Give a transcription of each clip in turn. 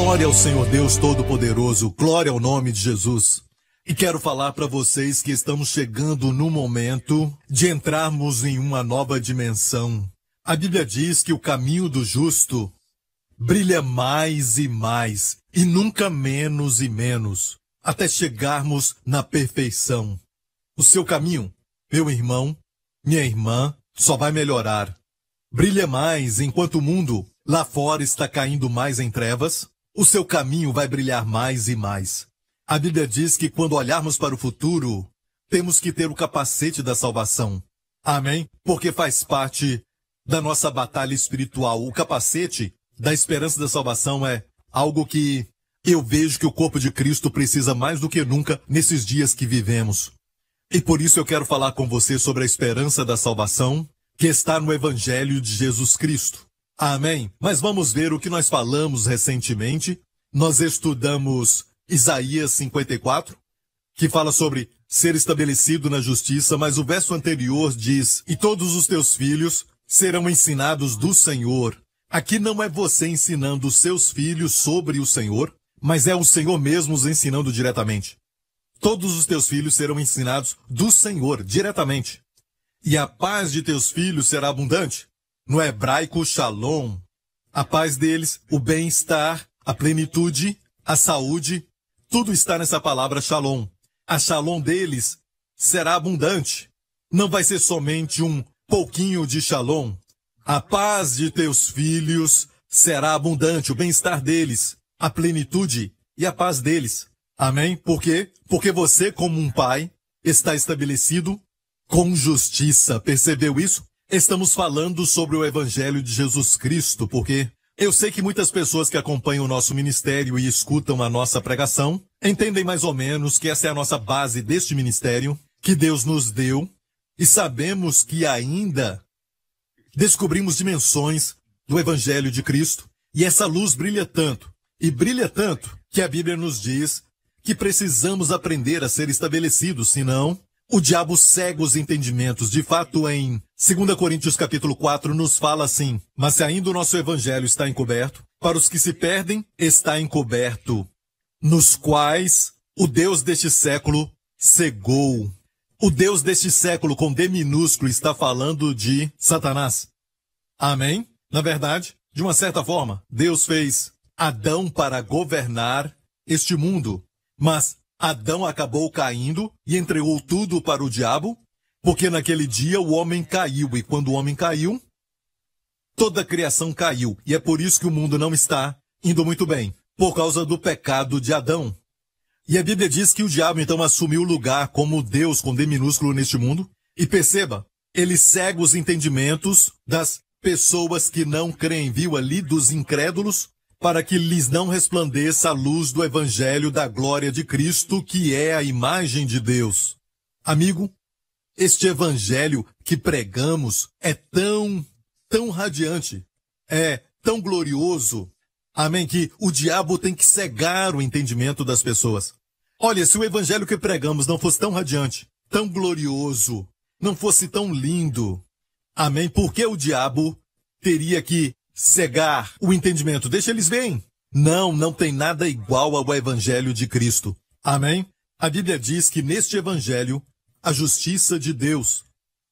Glória ao Senhor Deus Todo-Poderoso, glória ao nome de Jesus. E quero falar para vocês que estamos chegando no momento de entrarmos em uma nova dimensão. A Bíblia diz que o caminho do justo brilha mais e mais, e nunca menos e menos, até chegarmos na perfeição. O seu caminho, meu irmão, minha irmã, só vai melhorar. Brilha mais enquanto o mundo lá fora está caindo mais em trevas, o seu caminho vai brilhar mais e mais. A Bíblia diz que quando olharmos para o futuro, temos que ter o capacete da salvação. Amém? Porque faz parte da nossa batalha espiritual. O capacete da esperança da salvação é algo que eu vejo que o corpo de Cristo precisa mais do que nunca nesses dias que vivemos. E por isso eu quero falar com você sobre a esperança da salvação que está no Evangelho de Jesus Cristo. Amém. Mas vamos ver o que nós falamos recentemente. Nós estudamos Isaías 54, que fala sobre ser estabelecido na justiça, mas o verso anterior diz: E todos os teus filhos serão ensinados do Senhor. Aqui não é você ensinando os seus filhos sobre o Senhor, mas é o Senhor mesmo os ensinando diretamente. Todos os teus filhos serão ensinados do Senhor diretamente. E a paz de teus filhos será abundante. No hebraico shalom, a paz deles, o bem-estar, a plenitude, a saúde, tudo está nessa palavra shalom. A shalom deles será abundante. Não vai ser somente um pouquinho de shalom. A paz de teus filhos será abundante, o bem-estar deles, a plenitude e a paz deles. Amém? Por quê? Porque você, como um pai, está estabelecido com justiça. Percebeu isso? Estamos falando sobre o Evangelho de Jesus Cristo, porque eu sei que muitas pessoas que acompanham o nosso ministério e escutam a nossa pregação entendem mais ou menos que essa é a nossa base deste ministério, que Deus nos deu, e sabemos que ainda descobrimos dimensões do Evangelho de Cristo, e essa luz brilha tanto, e brilha tanto, que a Bíblia nos diz que precisamos aprender a ser estabelecidos, senão o diabo cega os entendimentos. De fato, em 2 Coríntios capítulo 4 nos fala assim: Mas se ainda o nosso evangelho está encoberto, para os que se perdem, está encoberto, nos quais o Deus deste século cegou. O Deus deste século com D minúsculo está falando de Satanás. Amém? Na verdade, de uma certa forma, Deus fez Adão para governar este mundo, mas Adão acabou caindo e entregou tudo para o diabo porque naquele dia o homem caiu, e quando o homem caiu, toda a criação caiu. E é por isso que o mundo não está indo muito bem por causa do pecado de Adão. E a Bíblia diz que o diabo então assumiu o lugar como Deus com D minúsculo neste mundo. E perceba, ele cega os entendimentos das pessoas que não creem, viu ali, dos incrédulos, para que lhes não resplandeça a luz do evangelho da glória de Cristo, que é a imagem de Deus. Amigo, este evangelho que pregamos é tão, tão radiante, é tão glorioso, amém, que o diabo tem que cegar o entendimento das pessoas. Olha, se o evangelho que pregamos não fosse tão radiante, tão glorioso, não fosse tão lindo, amém, por que o diabo teria que cegar o entendimento? Deixa eles verem. Não, não tem nada igual ao evangelho de Cristo. Amém? A Bíblia diz que neste evangelho a justiça de Deus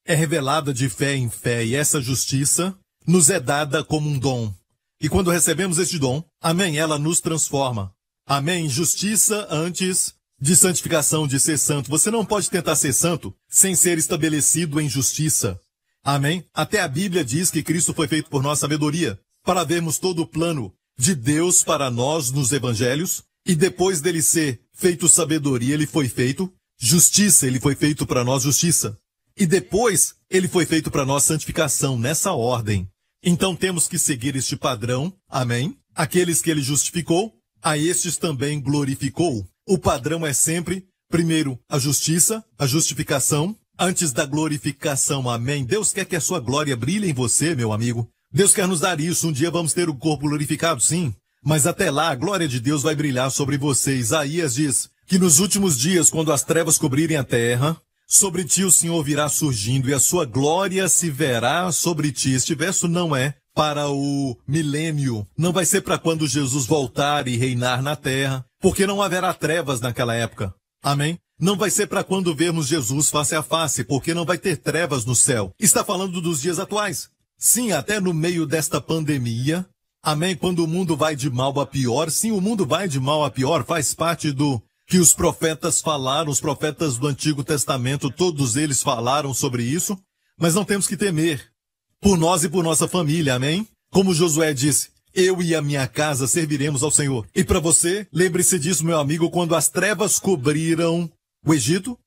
é revelada de fé em fé e essa justiça nos é dada como um dom. E quando recebemos este dom, amém, ela nos transforma. Amém, justiça antes de santificação, de ser santo. Você não pode tentar ser santo sem ser estabelecido em justiça. Amém? Até a Bíblia diz que Cristo foi feito por nossa sabedoria, para vermos todo o plano de Deus para nós nos evangelhos, e depois dele ser feito sabedoria, ele foi feito Justiça, ele foi feito para nós justiça. E depois, ele foi feito para nós santificação, nessa ordem. Então temos que seguir este padrão, amém? Aqueles que ele justificou, a estes também glorificou. O padrão é sempre, primeiro, a justiça, a justificação, antes da glorificação, amém? Deus quer que a sua glória brilhe em você, meu amigo. Deus quer nos dar isso. Um dia vamos ter o corpo glorificado, sim. Mas até lá, a glória de Deus vai brilhar sobre você. Isaías diz: que nos últimos dias, quando as trevas cobrirem a terra, sobre ti o Senhor virá surgindo e a sua glória se verá sobre ti. Este verso não é para o milênio, não vai ser para quando Jesus voltar e reinar na terra, porque não haverá trevas naquela época. Amém? Não vai ser para quando vermos Jesus face a face, porque não vai ter trevas no céu. Está falando dos dias atuais. Sim, até no meio desta pandemia. Amém? Quando o mundo vai de mal a pior. Sim, o mundo vai de mal a pior, faz parte do que os profetas falaram, os profetas do Antigo Testamento, todos eles falaram sobre isso, mas não temos que temer por nós e por nossa família, amém? Como Josué disse, eu e a minha casa serviremos ao Senhor. E para você, lembre-se disso, meu amigo, quando as trevas cobriram o Egito,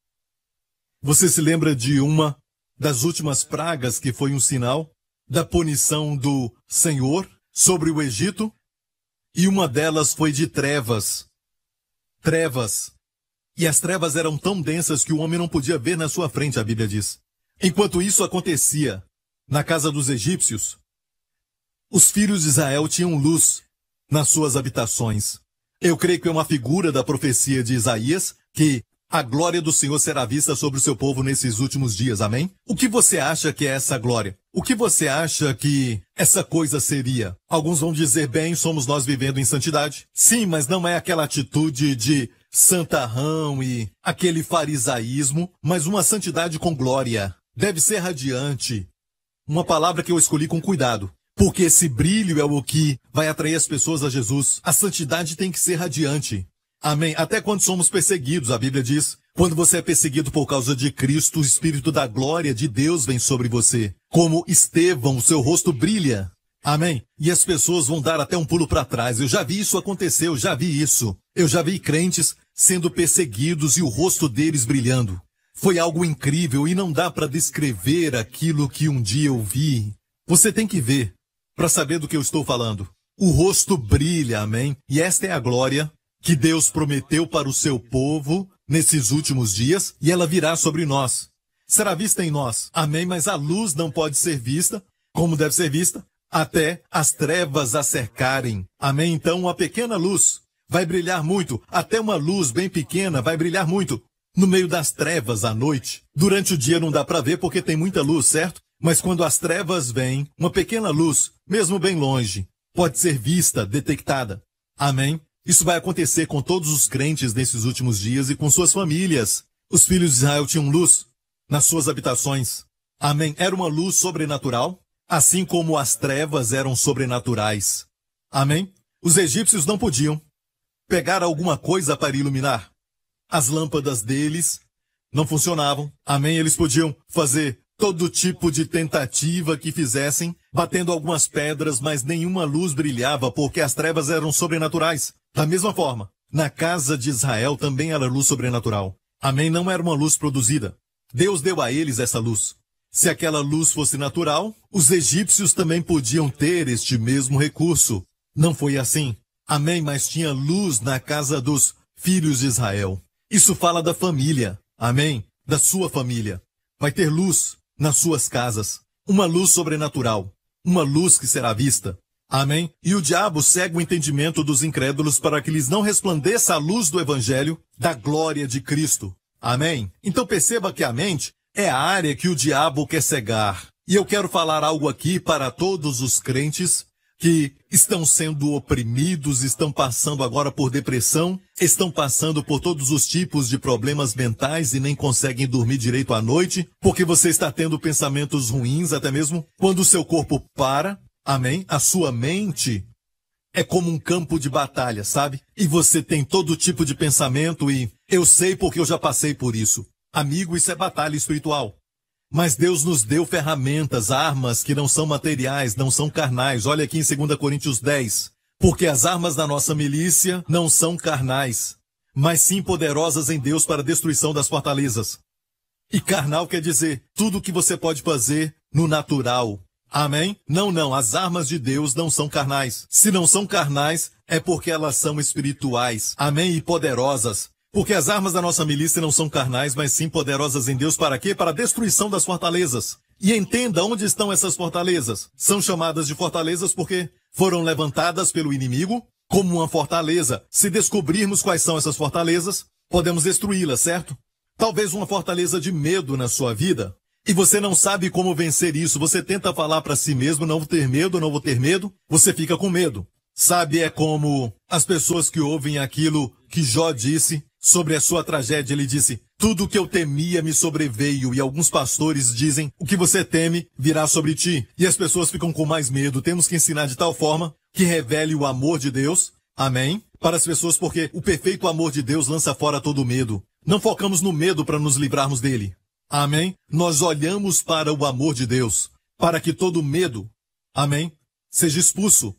você se lembra de uma das últimas pragas que foi um sinal da punição do Senhor sobre o Egito? E uma delas foi de trevas trevas. E as trevas eram tão densas que o homem não podia ver na sua frente, a Bíblia diz. Enquanto isso acontecia na casa dos egípcios, os filhos de Israel tinham luz nas suas habitações. Eu creio que é uma figura da profecia de Isaías que a glória do Senhor será vista sobre o seu povo nesses últimos dias, amém? O que você acha que é essa glória? O que você acha que essa coisa seria. Alguns vão dizer, bem, somos nós vivendo em santidade. Sim, mas não é aquela atitude de santarrão e aquele farisaísmo, mas uma santidade com glória. Deve ser radiante. Uma palavra que eu escolhi com cuidado. Porque esse brilho é o que vai atrair as pessoas a Jesus. A santidade tem que ser radiante. Amém. Até quando somos perseguidos, a Bíblia diz. Quando você é perseguido por causa de Cristo, o Espírito da glória de Deus vem sobre você. Como Estevão, o seu rosto brilha. Amém? E as pessoas vão dar até um pulo para trás. Eu já vi isso acontecer, eu já vi isso. Eu já vi crentes sendo perseguidos e o rosto deles brilhando. Foi algo incrível e não dá para descrever aquilo que um dia eu vi. Você tem que ver para saber do que eu estou falando. O rosto brilha, amém? E esta é a glória que Deus prometeu para o seu povo nesses últimos dias e ela virá sobre nós será vista em nós. Amém? Mas a luz não pode ser vista como deve ser vista até as trevas a cercarem. Amém? Então, uma pequena luz vai brilhar muito, até uma luz bem pequena vai brilhar muito no meio das trevas à noite. Durante o dia não dá para ver porque tem muita luz, certo? Mas quando as trevas vêm, uma pequena luz, mesmo bem longe, pode ser vista, detectada. Amém? Isso vai acontecer com todos os crentes nesses últimos dias e com suas famílias. Os filhos de Israel tinham luz, nas suas habitações. Amém. Era uma luz sobrenatural, assim como as trevas eram sobrenaturais. Amém. Os egípcios não podiam pegar alguma coisa para iluminar. As lâmpadas deles não funcionavam. Amém. Eles podiam fazer todo tipo de tentativa que fizessem, batendo algumas pedras, mas nenhuma luz brilhava porque as trevas eram sobrenaturais. Da mesma forma, na casa de Israel também era luz sobrenatural. Amém? Não era uma luz produzida. Deus deu a eles essa luz. Se aquela luz fosse natural, os egípcios também podiam ter este mesmo recurso. Não foi assim. Amém, mas tinha luz na casa dos filhos de Israel. Isso fala da família. Amém? Da sua família. Vai ter luz nas suas casas. Uma luz sobrenatural. Uma luz que será vista. Amém? E o diabo cega o entendimento dos incrédulos para que lhes não resplandeça a luz do evangelho da glória de Cristo. Amém? Então perceba que a mente é a área que o diabo quer cegar. E eu quero falar algo aqui para todos os crentes que estão sendo oprimidos, estão passando agora por depressão, estão passando por todos os tipos de problemas mentais e nem conseguem dormir direito à noite, porque você está tendo pensamentos ruins, até mesmo quando o seu corpo para, amém? A sua mente é como um campo de batalha, sabe? E você tem todo tipo de pensamento e eu sei porque eu já passei por isso. Amigo, isso é batalha espiritual. Mas Deus nos deu ferramentas, armas que não são materiais, não são carnais. Olha aqui em 2 Coríntios 10. Porque as armas da nossa milícia não são carnais, mas sim poderosas em Deus para a destruição das fortalezas. E carnal quer dizer tudo o que você pode fazer no natural, Amém? Não, não, as armas de Deus não são carnais. Se não são carnais, é porque elas são espirituais. Amém? E poderosas. Porque as armas da nossa milícia não são carnais, mas sim poderosas em Deus para quê? Para a destruição das fortalezas. E entenda onde estão essas fortalezas. São chamadas de fortalezas porque foram levantadas pelo inimigo como uma fortaleza. Se descobrirmos quais são essas fortalezas, podemos destruí-las, certo? Talvez uma fortaleza de medo na sua vida, e você não sabe como vencer isso. Você tenta falar para si mesmo, não vou ter medo, não vou ter medo. Você fica com medo. Sabe, é como as pessoas que ouvem aquilo que Jó disse sobre a sua tragédia. Ele disse, tudo o que eu temia me sobreveio. E alguns pastores dizem, o que você teme virá sobre ti. E as pessoas ficam com mais medo. Temos que ensinar de tal forma que revele o amor de Deus. Amém? Para as pessoas, porque o perfeito amor de Deus lança fora todo medo. Não focamos no medo para nos livrarmos dele. Amém? Nós olhamos para o amor de Deus, para que todo medo, amém, seja expulso,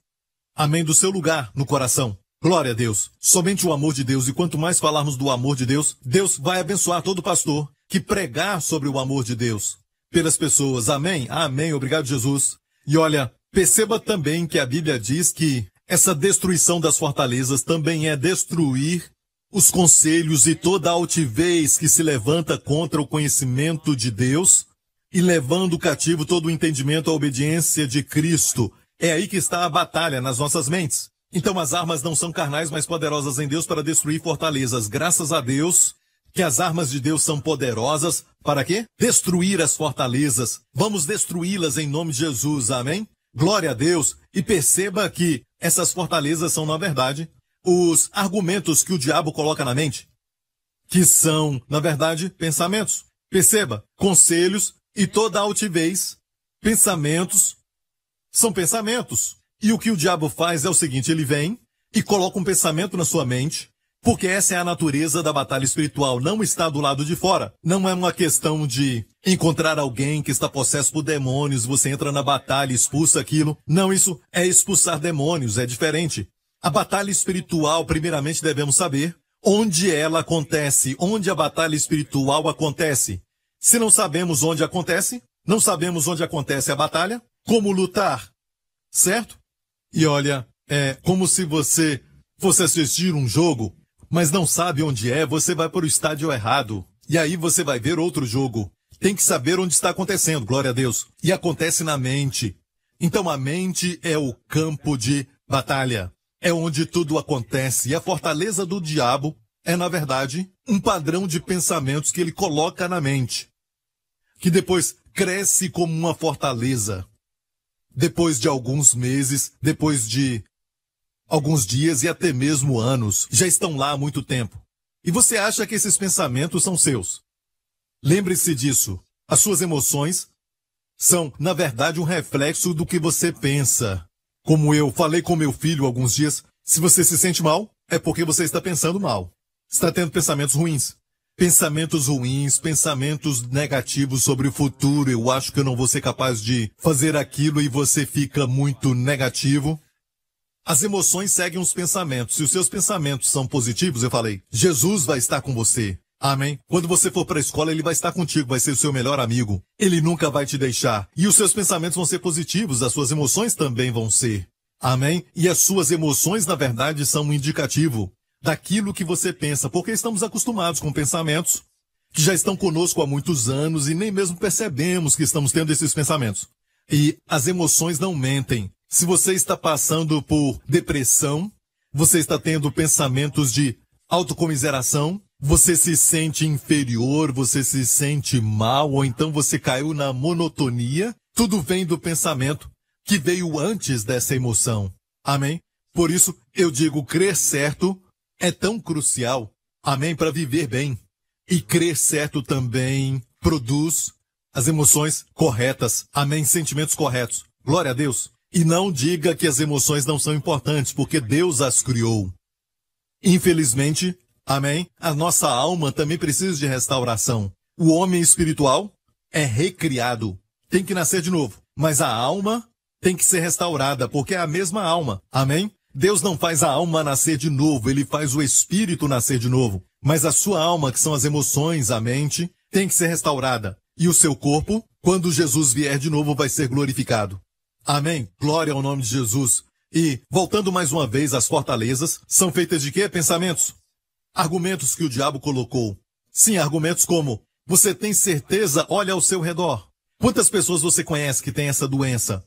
amém, do seu lugar no coração. Glória a Deus. Somente o amor de Deus, e quanto mais falarmos do amor de Deus, Deus vai abençoar todo pastor que pregar sobre o amor de Deus pelas pessoas. Amém? Amém. Obrigado, Jesus. E olha, perceba também que a Bíblia diz que essa destruição das fortalezas também é destruir os conselhos e toda altivez que se levanta contra o conhecimento de Deus e levando cativo todo o entendimento à obediência de Cristo. É aí que está a batalha nas nossas mentes. Então as armas não são carnais, mas poderosas em Deus para destruir fortalezas. Graças a Deus que as armas de Deus são poderosas para quê? Destruir as fortalezas. Vamos destruí-las em nome de Jesus. Amém? Glória a Deus. E perceba que essas fortalezas são, na verdade, os argumentos que o diabo coloca na mente, que são, na verdade, pensamentos. Perceba, conselhos e toda altivez, pensamentos, são pensamentos. E o que o diabo faz é o seguinte, ele vem e coloca um pensamento na sua mente, porque essa é a natureza da batalha espiritual, não está do lado de fora. Não é uma questão de encontrar alguém que está possesso por demônios, você entra na batalha, e expulsa aquilo. Não, isso é expulsar demônios, é diferente. A batalha espiritual, primeiramente, devemos saber onde ela acontece, onde a batalha espiritual acontece. Se não sabemos onde acontece, não sabemos onde acontece a batalha, como lutar, certo? E olha, é como se você fosse assistir um jogo, mas não sabe onde é, você vai para o estádio errado. E aí você vai ver outro jogo. Tem que saber onde está acontecendo, glória a Deus. E acontece na mente. Então a mente é o campo de batalha é onde tudo acontece. E a fortaleza do diabo é, na verdade, um padrão de pensamentos que ele coloca na mente, que depois cresce como uma fortaleza. Depois de alguns meses, depois de alguns dias e até mesmo anos, já estão lá há muito tempo. E você acha que esses pensamentos são seus. Lembre-se disso. As suas emoções são, na verdade, um reflexo do que você pensa. Como eu falei com meu filho alguns dias, se você se sente mal, é porque você está pensando mal. Está tendo pensamentos ruins. Pensamentos ruins, pensamentos negativos sobre o futuro. Eu acho que eu não vou ser capaz de fazer aquilo e você fica muito negativo. As emoções seguem os pensamentos. Se os seus pensamentos são positivos, eu falei, Jesus vai estar com você. Amém. Quando você for para a escola, ele vai estar contigo, vai ser o seu melhor amigo. Ele nunca vai te deixar. E os seus pensamentos vão ser positivos, as suas emoções também vão ser. Amém? E as suas emoções, na verdade, são um indicativo daquilo que você pensa, porque estamos acostumados com pensamentos que já estão conosco há muitos anos e nem mesmo percebemos que estamos tendo esses pensamentos. E as emoções não mentem. Se você está passando por depressão, você está tendo pensamentos de autocomiseração, você se sente inferior, você se sente mal, ou então você caiu na monotonia. Tudo vem do pensamento que veio antes dessa emoção. Amém? Por isso, eu digo crer certo é tão crucial. Amém? Para viver bem. E crer certo também produz as emoções corretas. Amém? Sentimentos corretos. Glória a Deus. E não diga que as emoções não são importantes, porque Deus as criou. Infelizmente, Amém? A nossa alma também precisa de restauração. O homem espiritual é recriado, tem que nascer de novo. Mas a alma tem que ser restaurada, porque é a mesma alma. Amém? Deus não faz a alma nascer de novo, ele faz o espírito nascer de novo. Mas a sua alma, que são as emoções, a mente, tem que ser restaurada. E o seu corpo, quando Jesus vier de novo, vai ser glorificado. Amém? Glória ao nome de Jesus. E, voltando mais uma vez às fortalezas, são feitas de quê? Pensamentos. Argumentos que o diabo colocou. Sim, argumentos como: você tem certeza, olha ao seu redor. Quantas pessoas você conhece que tem essa doença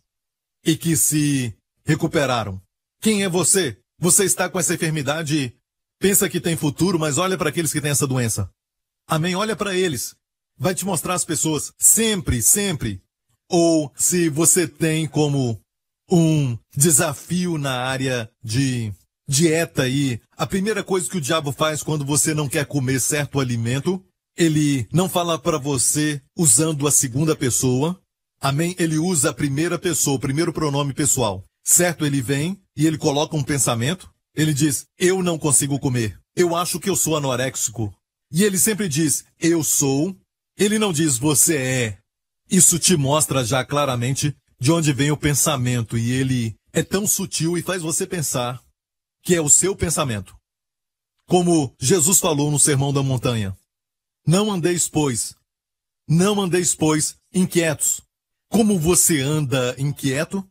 e que se recuperaram? Quem é você? Você está com essa enfermidade e pensa que tem futuro, mas olha para aqueles que têm essa doença. Amém? Olha para eles. Vai te mostrar as pessoas sempre, sempre. Ou se você tem como um desafio na área de dieta aí, a primeira coisa que o diabo faz quando você não quer comer certo alimento, ele não fala para você usando a segunda pessoa. Amém? Ele usa a primeira pessoa, o primeiro pronome pessoal. Certo? Ele vem e ele coloca um pensamento. Ele diz: Eu não consigo comer. Eu acho que eu sou anoréxico. E ele sempre diz: Eu sou. Ele não diz: Você é. Isso te mostra já claramente de onde vem o pensamento e ele é tão sutil e faz você pensar que é o seu pensamento. Como Jesus falou no Sermão da Montanha: Não andeis, pois, não andeis, pois, inquietos. Como você anda inquieto?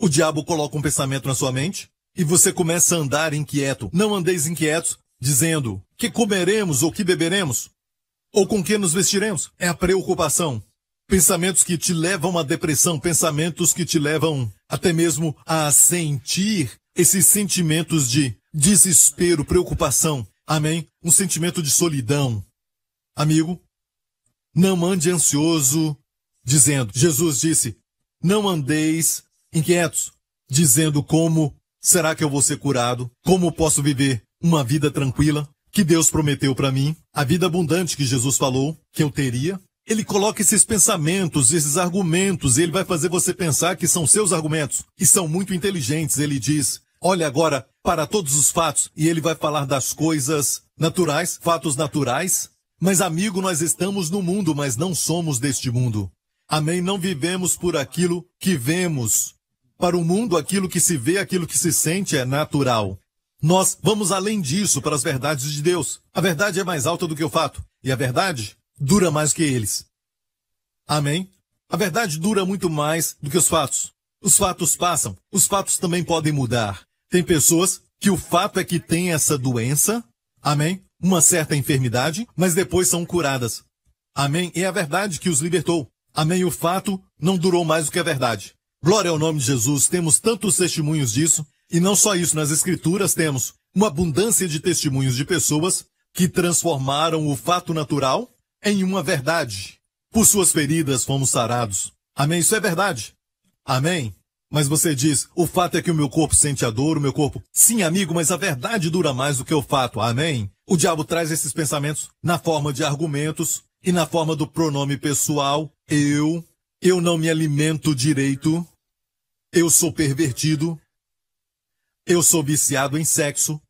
O diabo coloca um pensamento na sua mente e você começa a andar inquieto. Não andeis inquietos, dizendo: Que comeremos ou que beberemos? Ou com que nos vestiremos? É a preocupação. Pensamentos que te levam à depressão, pensamentos que te levam até mesmo a sentir esses sentimentos de desespero, preocupação. Amém? Um sentimento de solidão. Amigo, não ande ansioso, dizendo, Jesus disse, não andeis inquietos, dizendo como será que eu vou ser curado? Como posso viver uma vida tranquila que Deus prometeu para mim? A vida abundante que Jesus falou que eu teria? Ele coloca esses pensamentos, esses argumentos, e ele vai fazer você pensar que são seus argumentos e são muito inteligentes. Ele diz: olha agora para todos os fatos e ele vai falar das coisas naturais, fatos naturais. Mas, amigo, nós estamos no mundo, mas não somos deste mundo. Amém? Não vivemos por aquilo que vemos. Para o mundo, aquilo que se vê, aquilo que se sente é natural. Nós vamos além disso para as verdades de Deus. A verdade é mais alta do que o fato, e a verdade dura mais que eles. Amém? A verdade dura muito mais do que os fatos. Os fatos passam, os fatos também podem mudar. Tem pessoas que o fato é que têm essa doença, amém? Uma certa enfermidade, mas depois são curadas. Amém? E é a verdade que os libertou. Amém? O fato não durou mais do que a verdade. Glória ao nome de Jesus, temos tantos testemunhos disso, e não só isso, nas Escrituras temos uma abundância de testemunhos de pessoas que transformaram o fato natural em uma verdade. Por suas feridas fomos sarados. Amém? Isso é verdade. Amém? Mas você diz, o fato é que o meu corpo sente a dor, o meu corpo. Sim, amigo, mas a verdade dura mais do que o fato. Amém? O diabo traz esses pensamentos na forma de argumentos e na forma do pronome pessoal. Eu. Eu não me alimento direito. Eu sou pervertido. Eu sou viciado em sexo.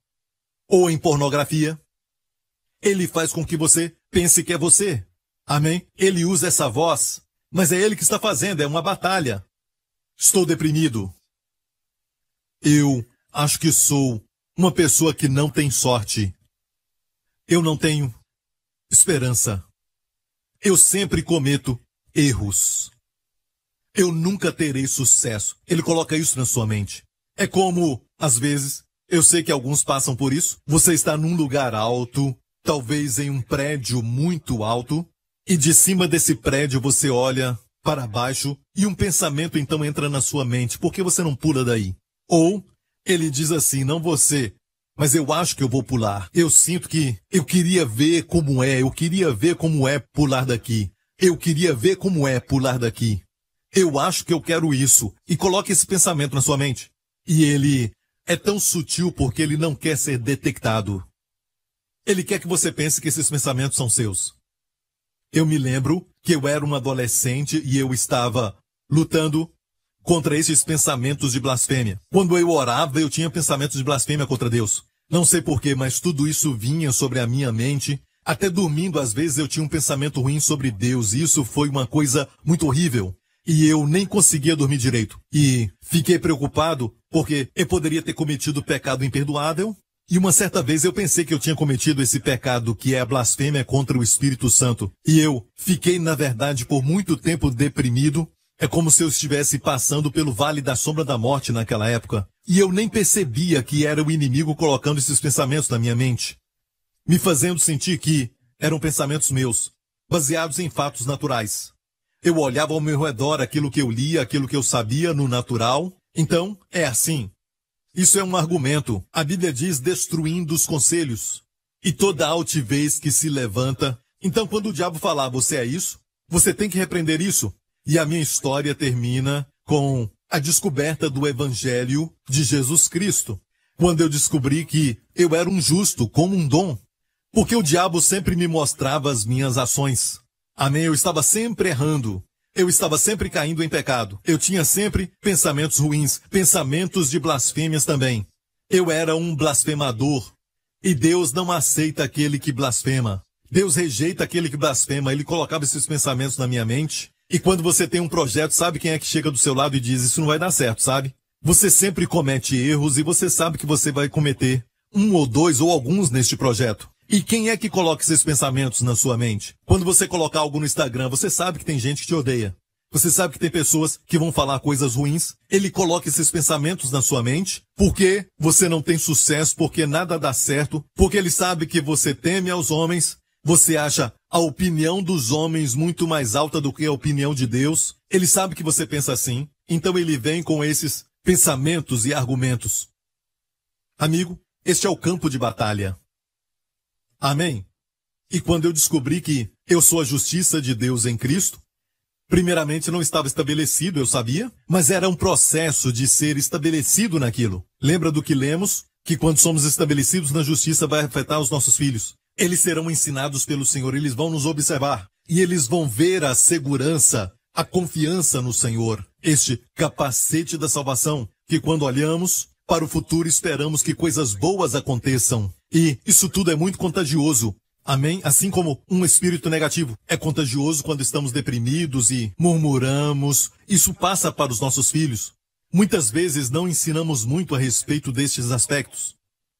Ou em pornografia. Ele faz com que você pense que é você. Amém? Ele usa essa voz. Mas é ele que está fazendo, é uma batalha. Estou deprimido. Eu acho que sou uma pessoa que não tem sorte. Eu não tenho esperança. Eu sempre cometo erros. Eu nunca terei sucesso. Ele coloca isso na sua mente. É como, às vezes, eu sei que alguns passam por isso. Você está num lugar alto, talvez em um prédio muito alto, e de cima desse prédio você olha para baixo e um pensamento então entra na sua mente. Por que você não pula daí? Ou ele diz assim, não você, mas eu acho que eu vou pular. Eu sinto que eu queria ver como é, eu queria ver como é pular daqui. Eu queria ver como é pular daqui. Eu acho que eu quero isso. E coloque esse pensamento na sua mente. E ele é tão sutil porque ele não quer ser detectado. Ele quer que você pense que esses pensamentos são seus. Eu me lembro que eu era um adolescente e eu estava lutando contra esses pensamentos de blasfêmia. Quando eu orava, eu tinha pensamentos de blasfêmia contra Deus. Não sei porquê, mas tudo isso vinha sobre a minha mente. Até dormindo, às vezes, eu tinha um pensamento ruim sobre Deus. E isso foi uma coisa muito horrível. E eu nem conseguia dormir direito. E fiquei preocupado porque eu poderia ter cometido pecado imperdoável e uma certa vez eu pensei que eu tinha cometido esse pecado que é a blasfêmia contra o Espírito Santo. E eu fiquei, na verdade, por muito tempo deprimido. É como se eu estivesse passando pelo vale da sombra da morte naquela época. E eu nem percebia que era o inimigo colocando esses pensamentos na minha mente. Me fazendo sentir que eram pensamentos meus, baseados em fatos naturais. Eu olhava ao meu redor aquilo que eu lia, aquilo que eu sabia no natural. Então, é assim. Isso é um argumento. A Bíblia diz destruindo os conselhos e toda altivez que se levanta. Então, quando o diabo falar você é isso, você tem que repreender isso. E a minha história termina com a descoberta do Evangelho de Jesus Cristo. Quando eu descobri que eu era um justo, como um dom, porque o diabo sempre me mostrava as minhas ações. Amém? Eu estava sempre errando. Eu estava sempre caindo em pecado. Eu tinha sempre pensamentos ruins, pensamentos de blasfêmias também. Eu era um blasfemador. E Deus não aceita aquele que blasfema. Deus rejeita aquele que blasfema. Ele colocava esses pensamentos na minha mente. E quando você tem um projeto, sabe quem é que chega do seu lado e diz: Isso não vai dar certo, sabe? Você sempre comete erros e você sabe que você vai cometer um ou dois ou alguns neste projeto. E quem é que coloca esses pensamentos na sua mente? Quando você colocar algo no Instagram, você sabe que tem gente que te odeia. Você sabe que tem pessoas que vão falar coisas ruins. Ele coloca esses pensamentos na sua mente porque você não tem sucesso, porque nada dá certo, porque ele sabe que você teme aos homens, você acha a opinião dos homens muito mais alta do que a opinião de Deus. Ele sabe que você pensa assim, então ele vem com esses pensamentos e argumentos. Amigo, este é o campo de batalha. Amém? E quando eu descobri que eu sou a justiça de Deus em Cristo, primeiramente não estava estabelecido, eu sabia, mas era um processo de ser estabelecido naquilo. Lembra do que lemos? Que quando somos estabelecidos na justiça vai afetar os nossos filhos. Eles serão ensinados pelo Senhor, eles vão nos observar e eles vão ver a segurança, a confiança no Senhor, este capacete da salvação, que quando olhamos para o futuro esperamos que coisas boas aconteçam. E isso tudo é muito contagioso. Amém? Assim como um espírito negativo é contagioso quando estamos deprimidos e murmuramos, isso passa para os nossos filhos. Muitas vezes não ensinamos muito a respeito destes aspectos.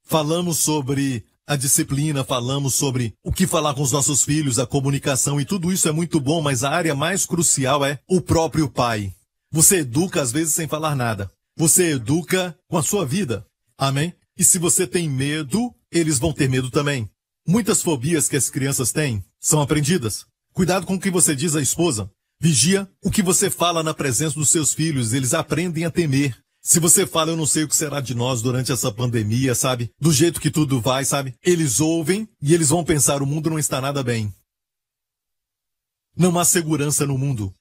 Falamos sobre a disciplina, falamos sobre o que falar com os nossos filhos, a comunicação e tudo isso é muito bom, mas a área mais crucial é o próprio pai. Você educa às vezes sem falar nada. Você educa com a sua vida. Amém? E se você tem medo eles vão ter medo também. Muitas fobias que as crianças têm são aprendidas. Cuidado com o que você diz à esposa. Vigia o que você fala na presença dos seus filhos, eles aprendem a temer. Se você fala, eu não sei o que será de nós durante essa pandemia, sabe? Do jeito que tudo vai, sabe? Eles ouvem e eles vão pensar: o mundo não está nada bem. Não há segurança no mundo.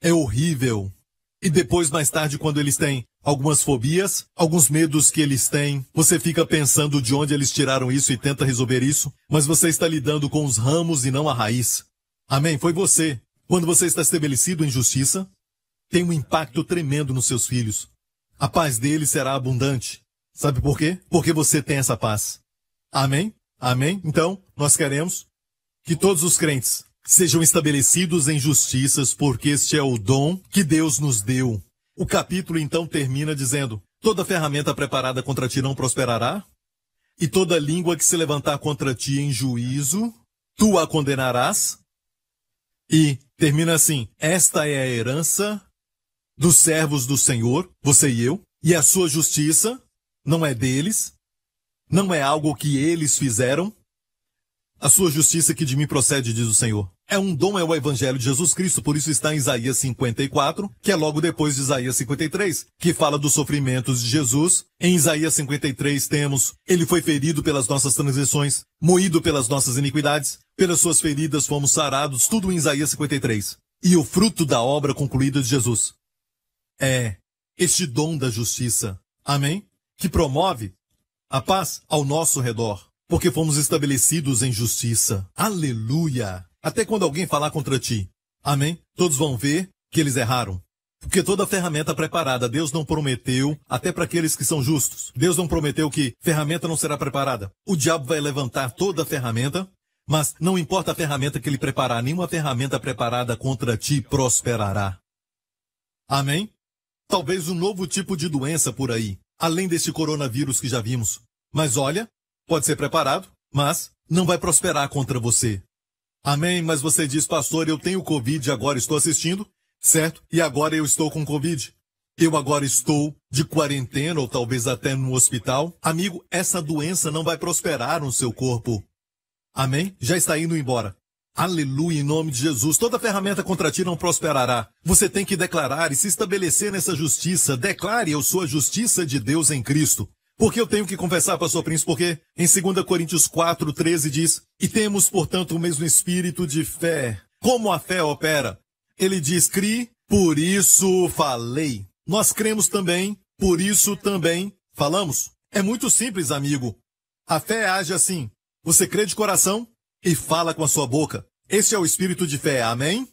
É horrível. E depois, mais tarde, quando eles têm algumas fobias, alguns medos que eles têm, você fica pensando de onde eles tiraram isso e tenta resolver isso, mas você está lidando com os ramos e não a raiz. Amém? Foi você. Quando você está estabelecido em justiça, tem um impacto tremendo nos seus filhos. A paz deles será abundante. Sabe por quê? Porque você tem essa paz. Amém? Amém? Então, nós queremos que todos os crentes sejam estabelecidos em justiças, porque este é o dom que Deus nos deu. O capítulo então termina dizendo: Toda ferramenta preparada contra ti não prosperará, e toda língua que se levantar contra ti em juízo, tu a condenarás. E termina assim: Esta é a herança dos servos do Senhor, você e eu, e a sua justiça não é deles, não é algo que eles fizeram, a sua justiça que de mim procede, diz o Senhor. É um dom, é o Evangelho de Jesus Cristo, por isso está em Isaías 54, que é logo depois de Isaías 53, que fala dos sofrimentos de Jesus. Em Isaías 53 temos, ele foi ferido pelas nossas transgressões, moído pelas nossas iniquidades, pelas suas feridas fomos sarados, tudo em Isaías 53. E o fruto da obra concluída de Jesus. É este dom da justiça, amém? Que promove a paz ao nosso redor porque fomos estabelecidos em justiça. Aleluia! Até quando alguém falar contra ti. Amém? Todos vão ver que eles erraram. Porque toda ferramenta preparada, Deus não prometeu, até para aqueles que são justos. Deus não prometeu que ferramenta não será preparada. O diabo vai levantar toda ferramenta, mas não importa a ferramenta que ele preparar, nenhuma ferramenta preparada contra ti prosperará. Amém? Talvez um novo tipo de doença por aí, além desse coronavírus que já vimos. Mas olha, Pode ser preparado, mas não vai prosperar contra você. Amém, mas você diz, pastor, eu tenho Covid, agora estou assistindo, certo? E agora eu estou com Covid. Eu agora estou de quarentena ou talvez até no hospital. Amigo, essa doença não vai prosperar no seu corpo. Amém? Já está indo embora. Aleluia, em nome de Jesus. Toda ferramenta contra ti não prosperará. Você tem que declarar e se estabelecer nessa justiça. Declare: Eu sou a justiça de Deus em Cristo. Porque eu tenho que confessar, pastor Príncipe, porque em 2 Coríntios 4, 13 diz, e temos, portanto, o mesmo espírito de fé. Como a fé opera? Ele diz, cri, por isso falei. Nós cremos também, por isso também falamos. É muito simples, amigo. A fé age assim. Você crê de coração e fala com a sua boca. Esse é o espírito de fé, amém?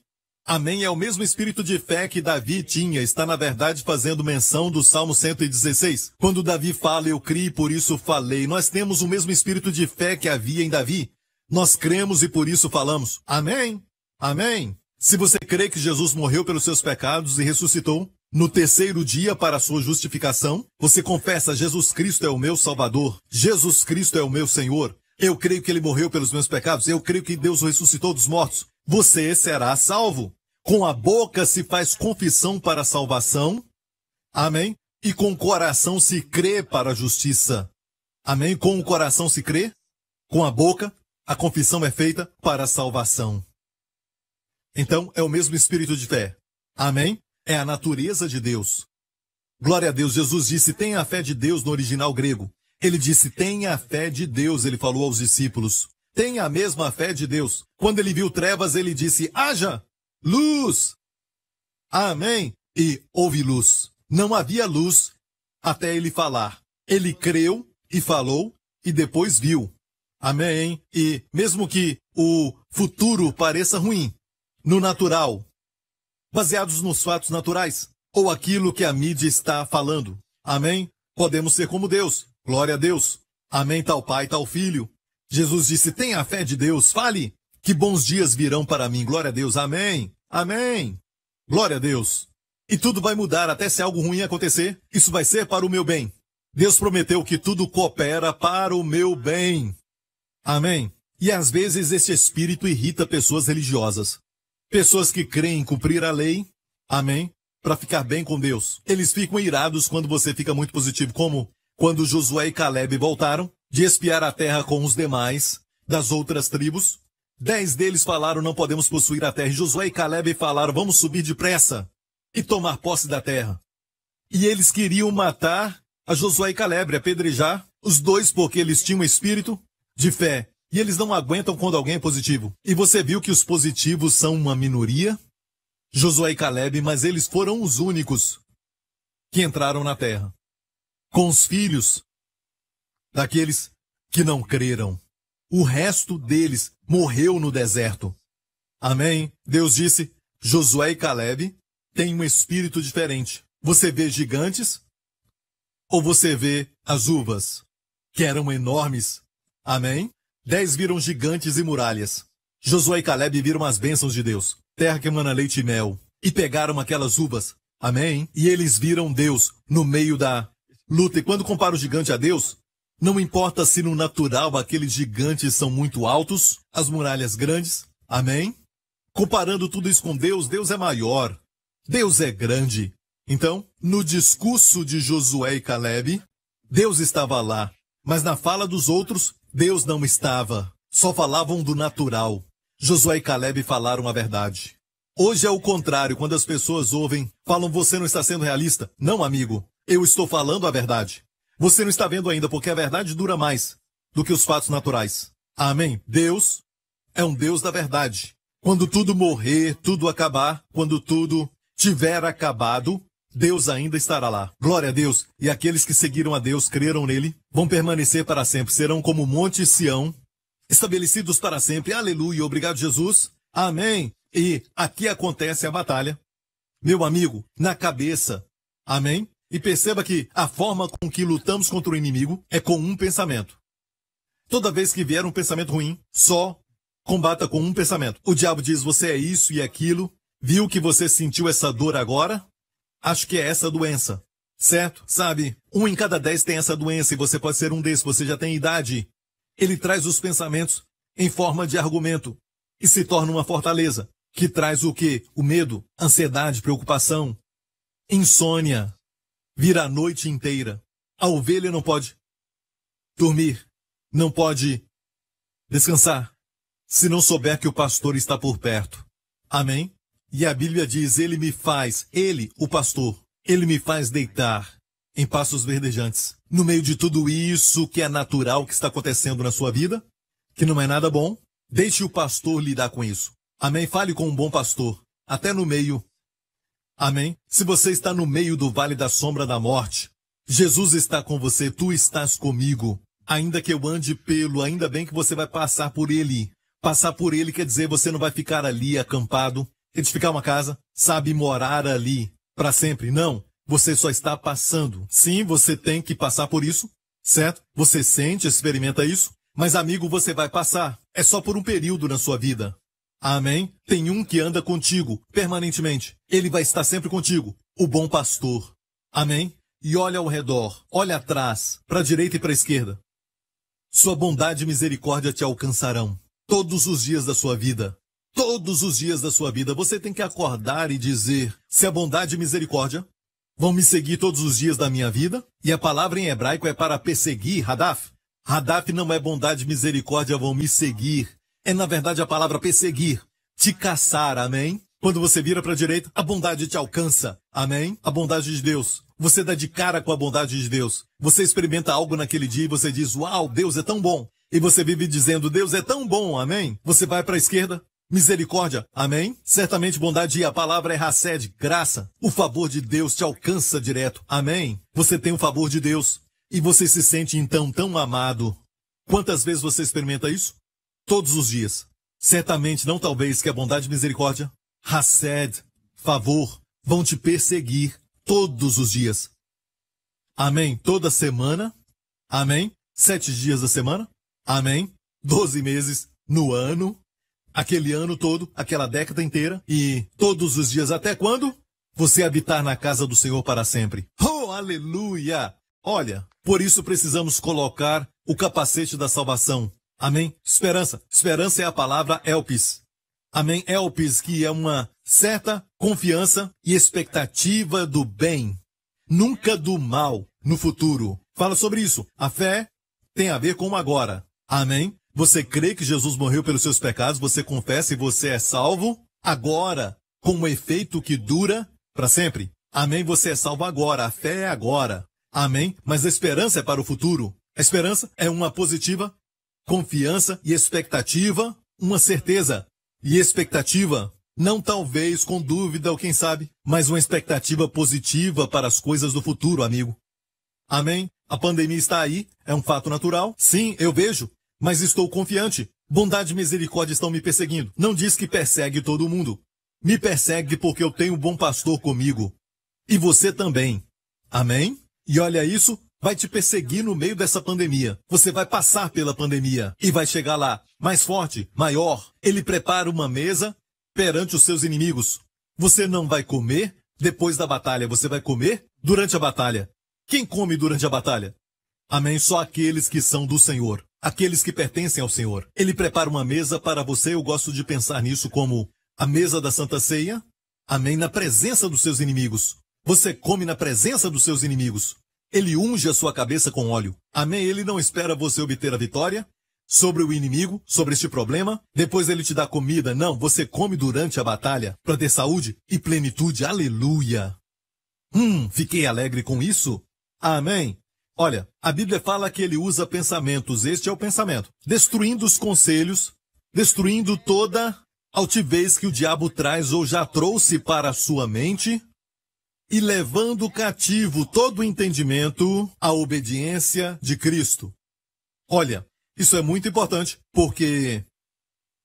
Amém é o mesmo espírito de fé que Davi tinha, está na verdade fazendo menção do Salmo 116. Quando Davi fala, eu criei, por isso falei. Nós temos o mesmo espírito de fé que havia em Davi. Nós cremos e por isso falamos. Amém? Amém? Se você crê que Jesus morreu pelos seus pecados e ressuscitou, no terceiro dia para sua justificação, você confessa, Jesus Cristo é o meu Salvador, Jesus Cristo é o meu Senhor. Eu creio que ele morreu pelos meus pecados, eu creio que Deus ressuscitou dos mortos você será salvo. Com a boca se faz confissão para a salvação. Amém? E com o coração se crê para a justiça. Amém? Com o coração se crê, com a boca a confissão é feita para a salvação. Então é o mesmo espírito de fé. Amém? É a natureza de Deus. Glória a Deus. Jesus disse: tenha a fé de Deus no original grego. Ele disse: tenha a fé de Deus. Ele falou aos discípulos tem a mesma fé de Deus. Quando ele viu trevas, ele disse: haja luz. Amém. E houve luz. Não havia luz até ele falar. Ele creu e falou e depois viu. Amém. E mesmo que o futuro pareça ruim, no natural, baseados nos fatos naturais ou aquilo que a mídia está falando. Amém? Podemos ser como Deus. Glória a Deus. Amém, tal Pai, tal Filho. Jesus disse: tenha fé de Deus, fale que bons dias virão para mim. Glória a Deus, amém, amém, glória a Deus. E tudo vai mudar, até se algo ruim acontecer, isso vai ser para o meu bem. Deus prometeu que tudo coopera para o meu bem. Amém? E às vezes esse espírito irrita pessoas religiosas. Pessoas que creem em cumprir a lei, amém? Para ficar bem com Deus. Eles ficam irados quando você fica muito positivo, como quando Josué e Caleb voltaram de espiar a terra com os demais das outras tribos. Dez deles falaram: Não podemos possuir a terra. E Josué e Caleb falaram: Vamos subir depressa e tomar posse da terra. E eles queriam matar a Josué e Caleb, apedrejar os dois, porque eles tinham espírito de fé. E eles não aguentam quando alguém é positivo. E você viu que os positivos são uma minoria? Josué e Caleb, mas eles foram os únicos que entraram na terra. Com os filhos daqueles que não creram. O resto deles morreu no deserto. Amém? Deus disse: Josué e Caleb têm um espírito diferente. Você vê gigantes ou você vê as uvas, que eram enormes? Amém? Dez viram gigantes e muralhas. Josué e Caleb viram as bênçãos de Deus, terra que emana leite e mel, e pegaram aquelas uvas. Amém? E eles viram Deus no meio da luta. E quando compara o gigante a Deus, não importa se no natural aqueles gigantes são muito altos, as muralhas grandes. Amém? Comparando tudo isso com Deus, Deus é maior. Deus é grande. Então, no discurso de Josué e Caleb, Deus estava lá, mas na fala dos outros, Deus não estava. Só falavam do natural. Josué e Caleb falaram a verdade. Hoje é o contrário, quando as pessoas ouvem, falam você não está sendo realista. Não, amigo, eu estou falando a verdade. Você não está vendo ainda, porque a verdade dura mais do que os fatos naturais. Amém? Deus é um Deus da verdade. Quando tudo morrer, tudo acabar, quando tudo tiver acabado, Deus ainda estará lá. Glória a Deus. E aqueles que seguiram a Deus, creram nele, vão permanecer para sempre. Serão como o Monte Sião, estabelecidos para sempre. Aleluia. Obrigado, Jesus. Amém. E aqui acontece a batalha. Meu amigo, na cabeça. Amém? E perceba que a forma com que lutamos contra o inimigo é com um pensamento. Toda vez que vier um pensamento ruim, só combata com um pensamento. O diabo diz: você é isso e aquilo. Viu que você sentiu essa dor agora? Acho que é essa doença. Certo? Sabe? Um em cada dez tem essa doença e você pode ser um desses, você já tem idade. Ele traz os pensamentos em forma de argumento e se torna uma fortaleza, que traz o que? O medo, ansiedade, preocupação, insônia, vir a noite inteira. A ovelha não pode dormir, não pode descansar, se não souber que o pastor está por perto. Amém? E a Bíblia diz: Ele me faz, ele, o pastor, ele me faz deitar em passos verdejantes. No meio de tudo isso que é natural que está acontecendo na sua vida, que não é nada bom, deixe o pastor lidar com isso. Amém? Fale com um bom pastor, até no meio Amém? Se você está no meio do vale da sombra da morte, Jesus está com você, tu estás comigo. Ainda que eu ande pelo, ainda bem que você vai passar por ele. Passar por ele quer dizer você não vai ficar ali acampado, edificar uma casa, sabe, morar ali para sempre. Não, você só está passando. Sim, você tem que passar por isso, certo? Você sente, experimenta isso, mas amigo, você vai passar. É só por um período na sua vida. Amém? Tem um que anda contigo, permanentemente. Ele vai estar sempre contigo. O bom pastor. Amém? E olha ao redor, olha atrás, para a direita e para a esquerda. Sua bondade e misericórdia te alcançarão. Todos os dias da sua vida. Todos os dias da sua vida. Você tem que acordar e dizer: se a bondade e misericórdia vão me seguir todos os dias da minha vida. E a palavra em hebraico é para perseguir, Hadaf. Hadaf não é bondade e misericórdia, vão me seguir é, na verdade, a palavra perseguir, te caçar, amém? Quando você vira para a direita, a bondade te alcança, amém? A bondade de Deus. Você dá de cara com a bondade de Deus. Você experimenta algo naquele dia e você diz, uau, Deus é tão bom. E você vive dizendo, Deus é tão bom, amém? Você vai para a esquerda, Misericórdia, amém? Certamente bondade e a palavra é raced, graça. O favor de Deus te alcança direto, amém? Você tem o favor de Deus e você se sente então tão amado. Quantas vezes você experimenta isso? todos os dias. Certamente não talvez que a bondade e misericórdia, Hassed, favor, vão te perseguir todos os dias. Amém? Toda semana. Amém? Sete dias da semana. Amém? Doze meses no ano. Aquele ano todo, aquela década inteira e todos os dias até quando? Você habitar na casa do Senhor para sempre. Oh, aleluia! Olha, por isso precisamos colocar o capacete da salvação. Amém? Esperança. Esperança é a palavra elpis. É Amém? Elpis, é que é uma certa confiança e expectativa do bem, nunca do mal no futuro. Fala sobre isso. A fé tem a ver com o agora. Amém? Você crê que Jesus morreu pelos seus pecados, você confessa e você é salvo agora, com um efeito que dura para sempre. Amém? Você é salvo agora, a fé é agora. Amém? Mas a esperança é para o futuro. A esperança é uma positiva confiança e expectativa, uma certeza e expectativa. Não talvez com dúvida ou quem sabe, mas uma expectativa positiva para as coisas do futuro, amigo. Amém? A pandemia está aí, é um fato natural. Sim, eu vejo, mas estou confiante. Bondade e misericórdia estão me perseguindo. Não diz que persegue todo mundo. Me persegue porque eu tenho um bom pastor comigo. E você também. Amém? E olha isso, vai te perseguir no meio dessa pandemia. Você vai passar pela pandemia e vai chegar lá mais forte, maior. Ele prepara uma mesa perante os seus inimigos. Você não vai comer depois da batalha, você vai comer durante a batalha. Quem come durante a batalha? Amém? Só aqueles que são do Senhor, aqueles que pertencem ao Senhor. Ele prepara uma mesa para você. Eu gosto de pensar nisso como a mesa da Santa Ceia. Amém? Na presença dos seus inimigos. Você come na presença dos seus inimigos. Ele unge a sua cabeça com óleo. Amém? Ele não espera você obter a vitória sobre o inimigo, sobre este problema. Depois ele te dá comida. Não, você come durante a batalha para ter saúde e plenitude. Aleluia! Hum, fiquei alegre com isso. Amém? Olha, a Bíblia fala que ele usa pensamentos. Este é o pensamento. Destruindo os conselhos, destruindo toda altivez que o diabo traz ou já trouxe para a sua mente, e levando cativo todo o entendimento à obediência de Cristo. Olha, isso é muito importante, porque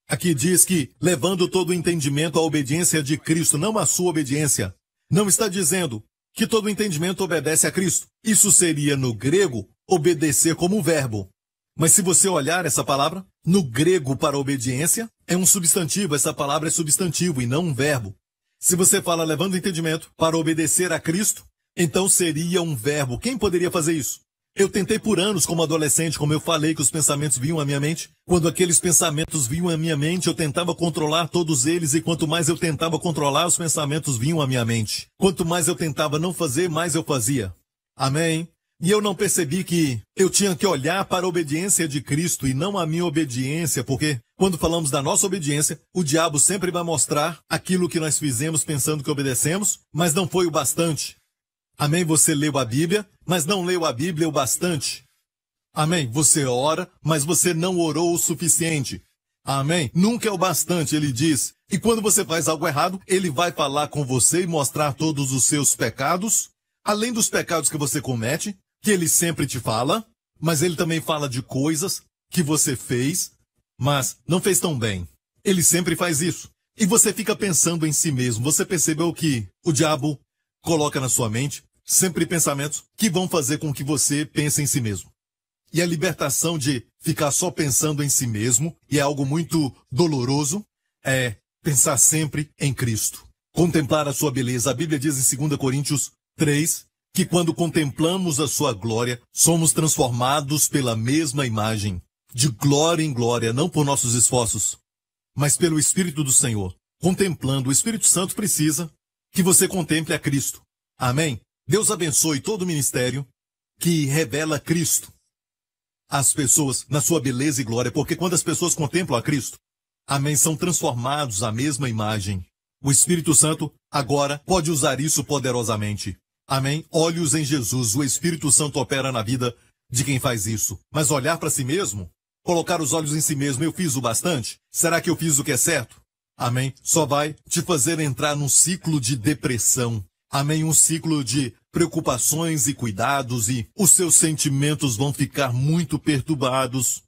aqui diz que levando todo o entendimento à obediência de Cristo, não à sua obediência. Não está dizendo que todo o entendimento obedece a Cristo. Isso seria no grego obedecer como verbo. Mas se você olhar essa palavra, no grego para obediência, é um substantivo, essa palavra é substantivo e não um verbo. Se você fala levando entendimento para obedecer a Cristo, então seria um verbo. Quem poderia fazer isso? Eu tentei por anos como adolescente, como eu falei que os pensamentos vinham à minha mente. Quando aqueles pensamentos vinham à minha mente, eu tentava controlar todos eles e quanto mais eu tentava controlar, os pensamentos vinham à minha mente. Quanto mais eu tentava não fazer, mais eu fazia. Amém? E eu não percebi que eu tinha que olhar para a obediência de Cristo e não a minha obediência, porque quando falamos da nossa obediência, o diabo sempre vai mostrar aquilo que nós fizemos pensando que obedecemos, mas não foi o bastante. Amém? Você leu a Bíblia, mas não leu a Bíblia o bastante. Amém? Você ora, mas você não orou o suficiente. Amém? Nunca é o bastante, ele diz. E quando você faz algo errado, ele vai falar com você e mostrar todos os seus pecados, além dos pecados que você comete, que ele sempre te fala, mas ele também fala de coisas que você fez mas não fez tão bem. Ele sempre faz isso. E você fica pensando em si mesmo. Você percebeu que o diabo coloca na sua mente sempre pensamentos que vão fazer com que você pense em si mesmo. E a libertação de ficar só pensando em si mesmo e é algo muito doloroso é pensar sempre em Cristo. Contemplar a sua beleza. A Bíblia diz em 2 Coríntios 3 que quando contemplamos a sua glória, somos transformados pela mesma imagem, de glória em glória, não por nossos esforços, mas pelo Espírito do Senhor. Contemplando, o Espírito Santo precisa que você contemple a Cristo. Amém? Deus abençoe todo o ministério que revela Cristo às pessoas na sua beleza e glória, porque quando as pessoas contemplam a Cristo, amém, são transformados à mesma imagem. O Espírito Santo agora pode usar isso poderosamente. Amém? Olhos em Jesus, o Espírito Santo opera na vida de quem faz isso. Mas olhar para si mesmo Colocar os olhos em si mesmo, eu fiz o bastante? Será que eu fiz o que é certo? Amém. Só vai te fazer entrar num ciclo de depressão. Amém. Um ciclo de preocupações e cuidados e os seus sentimentos vão ficar muito perturbados.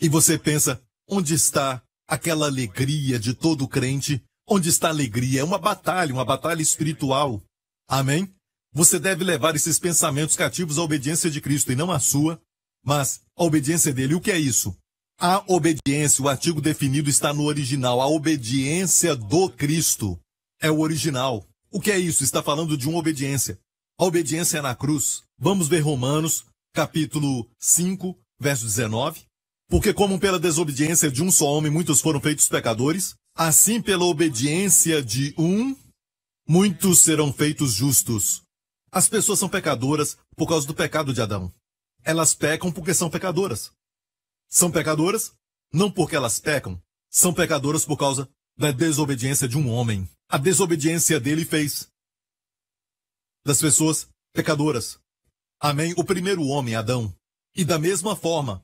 E você pensa, onde está aquela alegria de todo crente? Onde está a alegria? É uma batalha, uma batalha espiritual. Amém? Você deve levar esses pensamentos cativos à obediência de Cristo e não à sua, mas a obediência dele. O que é isso? A obediência, o artigo definido está no original. A obediência do Cristo é o original. O que é isso? Está falando de uma obediência. A obediência é na cruz. Vamos ver Romanos, capítulo 5, verso 19. Porque como pela desobediência de um só homem muitos foram feitos pecadores, assim pela obediência de um, muitos serão feitos justos. As pessoas são pecadoras por causa do pecado de Adão elas pecam porque são pecadoras. São pecadoras não porque elas pecam, são pecadoras por causa da desobediência de um homem. A desobediência dele fez das pessoas pecadoras. Amém? O primeiro homem, Adão. E da mesma forma,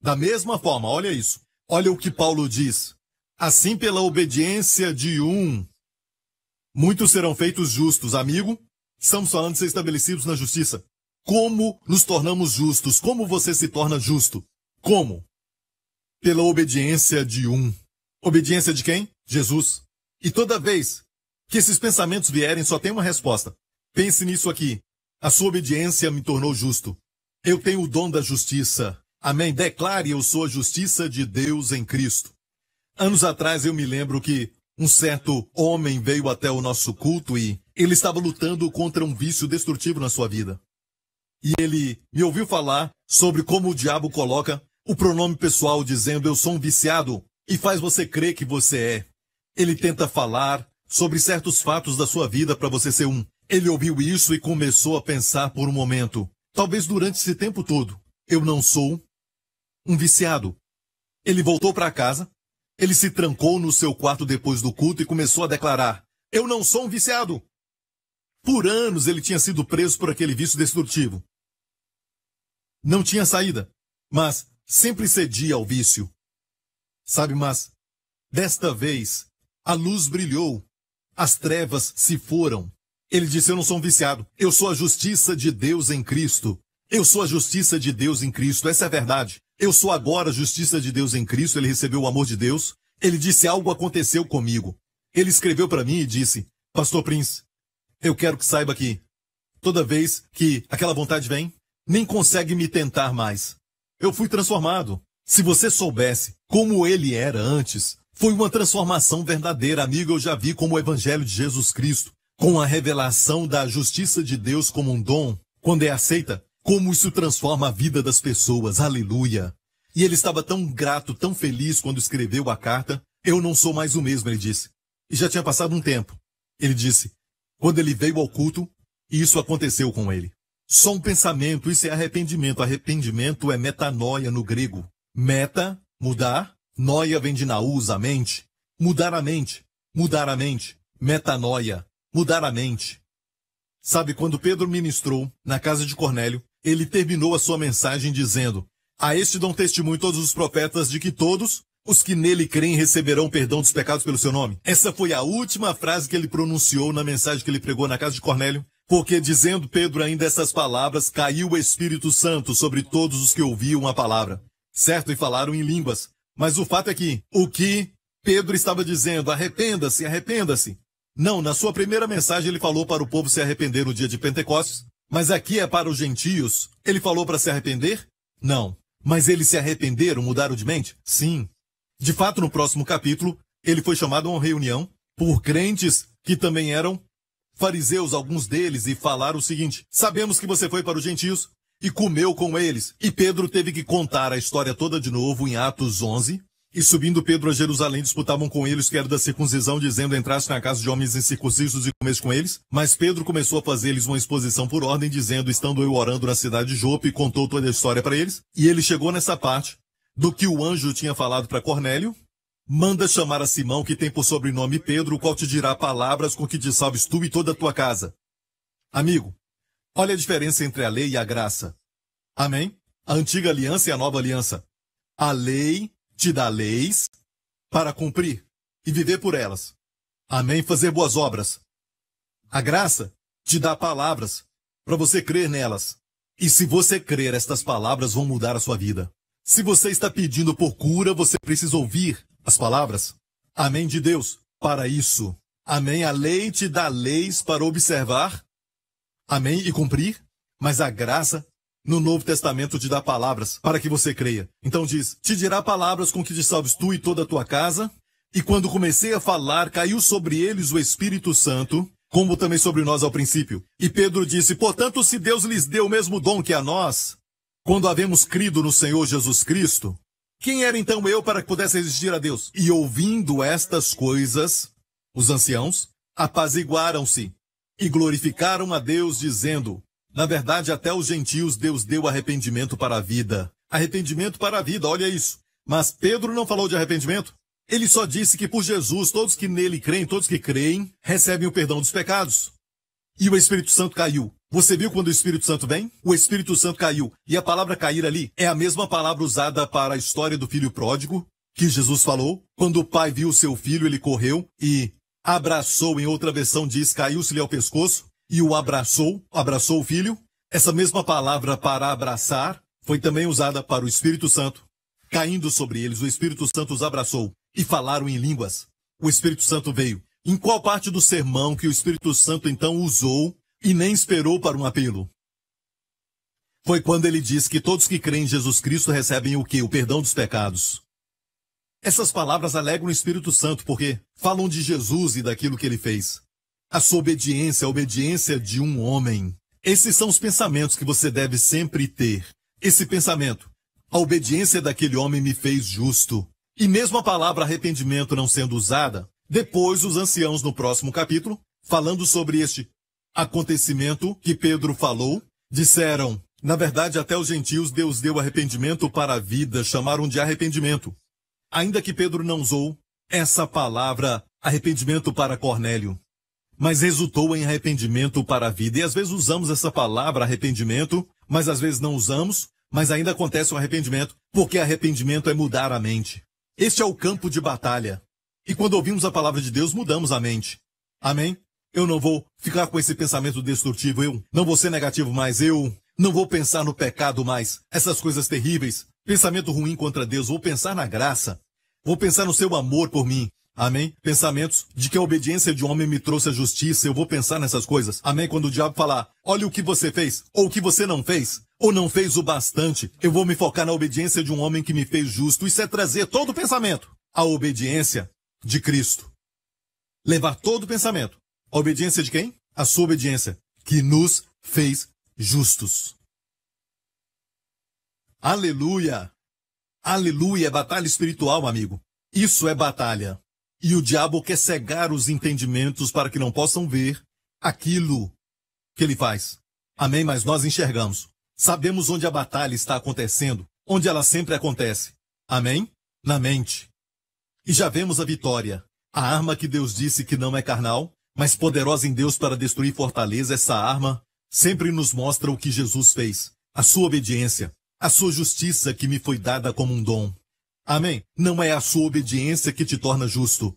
da mesma forma, olha isso. Olha o que Paulo diz. Assim, pela obediência de um, muitos serão feitos justos. Amigo, estamos falando de ser estabelecidos na justiça. Como nos tornamos justos? Como você se torna justo? Como? Pela obediência de um. Obediência de quem? Jesus. E toda vez que esses pensamentos vierem, só tem uma resposta. Pense nisso aqui. A sua obediência me tornou justo. Eu tenho o dom da justiça. Amém. Declare eu sou a justiça de Deus em Cristo. Anos atrás eu me lembro que um certo homem veio até o nosso culto e ele estava lutando contra um vício destrutivo na sua vida e ele me ouviu falar sobre como o diabo coloca o pronome pessoal dizendo eu sou um viciado e faz você crer que você é. Ele tenta falar sobre certos fatos da sua vida para você ser um. Ele ouviu isso e começou a pensar por um momento, talvez durante esse tempo todo, eu não sou um viciado. Ele voltou para casa, ele se trancou no seu quarto depois do culto e começou a declarar: Eu não sou um viciado. Por anos ele tinha sido preso por aquele vício destrutivo. Não tinha saída, mas sempre cedia ao vício. Sabe, mas desta vez a luz brilhou, as trevas se foram. Ele disse: Eu não sou um viciado, eu sou a justiça de Deus em Cristo. Eu sou a justiça de Deus em Cristo, essa é a verdade. Eu sou agora a justiça de Deus em Cristo. Ele recebeu o amor de Deus. Ele disse: Algo aconteceu comigo. Ele escreveu para mim e disse: Pastor Prince, eu quero que saiba que toda vez que aquela vontade vem, nem consegue me tentar mais. Eu fui transformado. Se você soubesse como ele era antes, foi uma transformação verdadeira, amigo. Eu já vi como o Evangelho de Jesus Cristo, com a revelação da justiça de Deus como um dom, quando é aceita, como isso transforma a vida das pessoas. Aleluia! E ele estava tão grato, tão feliz quando escreveu a carta. Eu não sou mais o mesmo, ele disse. E já tinha passado um tempo. Ele disse, quando ele veio ao culto, isso aconteceu com ele. Só um pensamento, isso é arrependimento. Arrependimento é metanoia no grego. Meta, mudar. Noia vem de naus, a mente. Mudar a mente. Mudar a mente. Metanoia. Mudar a mente. Sabe, quando Pedro ministrou na casa de Cornélio, ele terminou a sua mensagem dizendo: A este dão testemunho todos os profetas de que todos os que nele creem receberão perdão dos pecados pelo seu nome. Essa foi a última frase que ele pronunciou na mensagem que ele pregou na casa de Cornélio. Porque dizendo Pedro ainda essas palavras, caiu o Espírito Santo sobre todos os que ouviam a palavra. Certo, e falaram em línguas. Mas o fato é que o que Pedro estava dizendo, arrependa-se, arrependa-se. Não, na sua primeira mensagem ele falou para o povo se arrepender no dia de Pentecostes, mas aqui é para os gentios. Ele falou para se arrepender? Não. Mas eles se arrependeram, mudaram de mente? Sim. De fato, no próximo capítulo, ele foi chamado a uma reunião por crentes que também eram fariseus, alguns deles, e falaram o seguinte: Sabemos que você foi para os gentios e comeu com eles. E Pedro teve que contar a história toda de novo em Atos 11. E subindo Pedro a Jerusalém, disputavam com eles que era da circuncisão, dizendo: entrasse na casa de homens incircuncisos e comeste com eles. Mas Pedro começou a fazer-lhes uma exposição por ordem, dizendo: Estando eu orando na cidade de Jope, contou toda a história para eles. E ele chegou nessa parte do que o anjo tinha falado para Cornélio, Manda chamar a Simão, que tem por sobrenome Pedro, o qual te dirá palavras com que te salves tu e toda a tua casa. Amigo, olha a diferença entre a lei e a graça. Amém? A antiga aliança e a nova aliança. A lei te dá leis para cumprir e viver por elas. Amém? Fazer boas obras. A graça te dá palavras para você crer nelas. E se você crer, estas palavras vão mudar a sua vida. Se você está pedindo por cura, você precisa ouvir as palavras. Amém de Deus para isso. Amém. A lei te dá leis para observar. Amém e cumprir. Mas a graça no Novo Testamento te dá palavras para que você creia. Então diz: Te dirá palavras com que te salves tu e toda a tua casa. E quando comecei a falar, caiu sobre eles o Espírito Santo, como também sobre nós ao princípio. E Pedro disse: Portanto, se Deus lhes deu o mesmo dom que a nós, quando havemos crido no Senhor Jesus Cristo, quem era então eu para que pudesse resistir a Deus? E ouvindo estas coisas, os anciãos apaziguaram-se e glorificaram a Deus, dizendo: Na verdade, até os gentios Deus deu arrependimento para a vida. Arrependimento para a vida, olha isso. Mas Pedro não falou de arrependimento. Ele só disse que por Jesus, todos que nele creem, todos que creem, recebem o perdão dos pecados e o Espírito Santo caiu. Você viu quando o Espírito Santo vem? O Espírito Santo caiu. E a palavra cair ali é a mesma palavra usada para a história do filho pródigo, que Jesus falou. Quando o pai viu o seu filho, ele correu e abraçou, em outra versão diz, caiu-se-lhe ao pescoço e o abraçou, abraçou o filho. Essa mesma palavra para abraçar foi também usada para o Espírito Santo. Caindo sobre eles, o Espírito Santo os abraçou e falaram em línguas. O Espírito Santo veio. Em qual parte do sermão que o Espírito Santo então usou e nem esperou para um apelo? Foi quando ele diz que todos que creem em Jesus Cristo recebem o quê? O perdão dos pecados. Essas palavras alegram o Espírito Santo porque falam de Jesus e daquilo que ele fez. A sua obediência, a obediência de um homem. Esses são os pensamentos que você deve sempre ter. Esse pensamento. A obediência daquele homem me fez justo. E mesmo a palavra arrependimento não sendo usada, depois, os anciãos no próximo capítulo, falando sobre este acontecimento que Pedro falou, disseram: Na verdade, até os gentios Deus deu arrependimento para a vida, chamaram de arrependimento. Ainda que Pedro não usou essa palavra arrependimento para Cornélio, mas resultou em arrependimento para a vida. E às vezes usamos essa palavra arrependimento, mas às vezes não usamos, mas ainda acontece um arrependimento, porque arrependimento é mudar a mente. Este é o campo de batalha. E quando ouvimos a palavra de Deus, mudamos a mente. Amém? Eu não vou ficar com esse pensamento destrutivo, eu não vou ser negativo mais, eu não vou pensar no pecado mais, essas coisas terríveis, pensamento ruim contra Deus, vou pensar na graça, vou pensar no seu amor por mim. Amém? Pensamentos de que a obediência de um homem me trouxe a justiça, eu vou pensar nessas coisas. Amém? Quando o diabo falar, olha o que você fez, ou o que você não fez, ou não fez o bastante, eu vou me focar na obediência de um homem que me fez justo. Isso é trazer todo o pensamento. A obediência de Cristo. Levar todo pensamento. A obediência de quem? A sua obediência, que nos fez justos. Aleluia! Aleluia! É batalha espiritual, amigo. Isso é batalha. E o diabo quer cegar os entendimentos para que não possam ver aquilo que ele faz. Amém? Mas nós enxergamos. Sabemos onde a batalha está acontecendo, onde ela sempre acontece. Amém? Na mente. E já vemos a vitória. A arma que Deus disse que não é carnal, mas poderosa em Deus para destruir fortaleza, essa arma sempre nos mostra o que Jesus fez, a sua obediência, a sua justiça que me foi dada como um dom. Amém? Não é a sua obediência que te torna justo.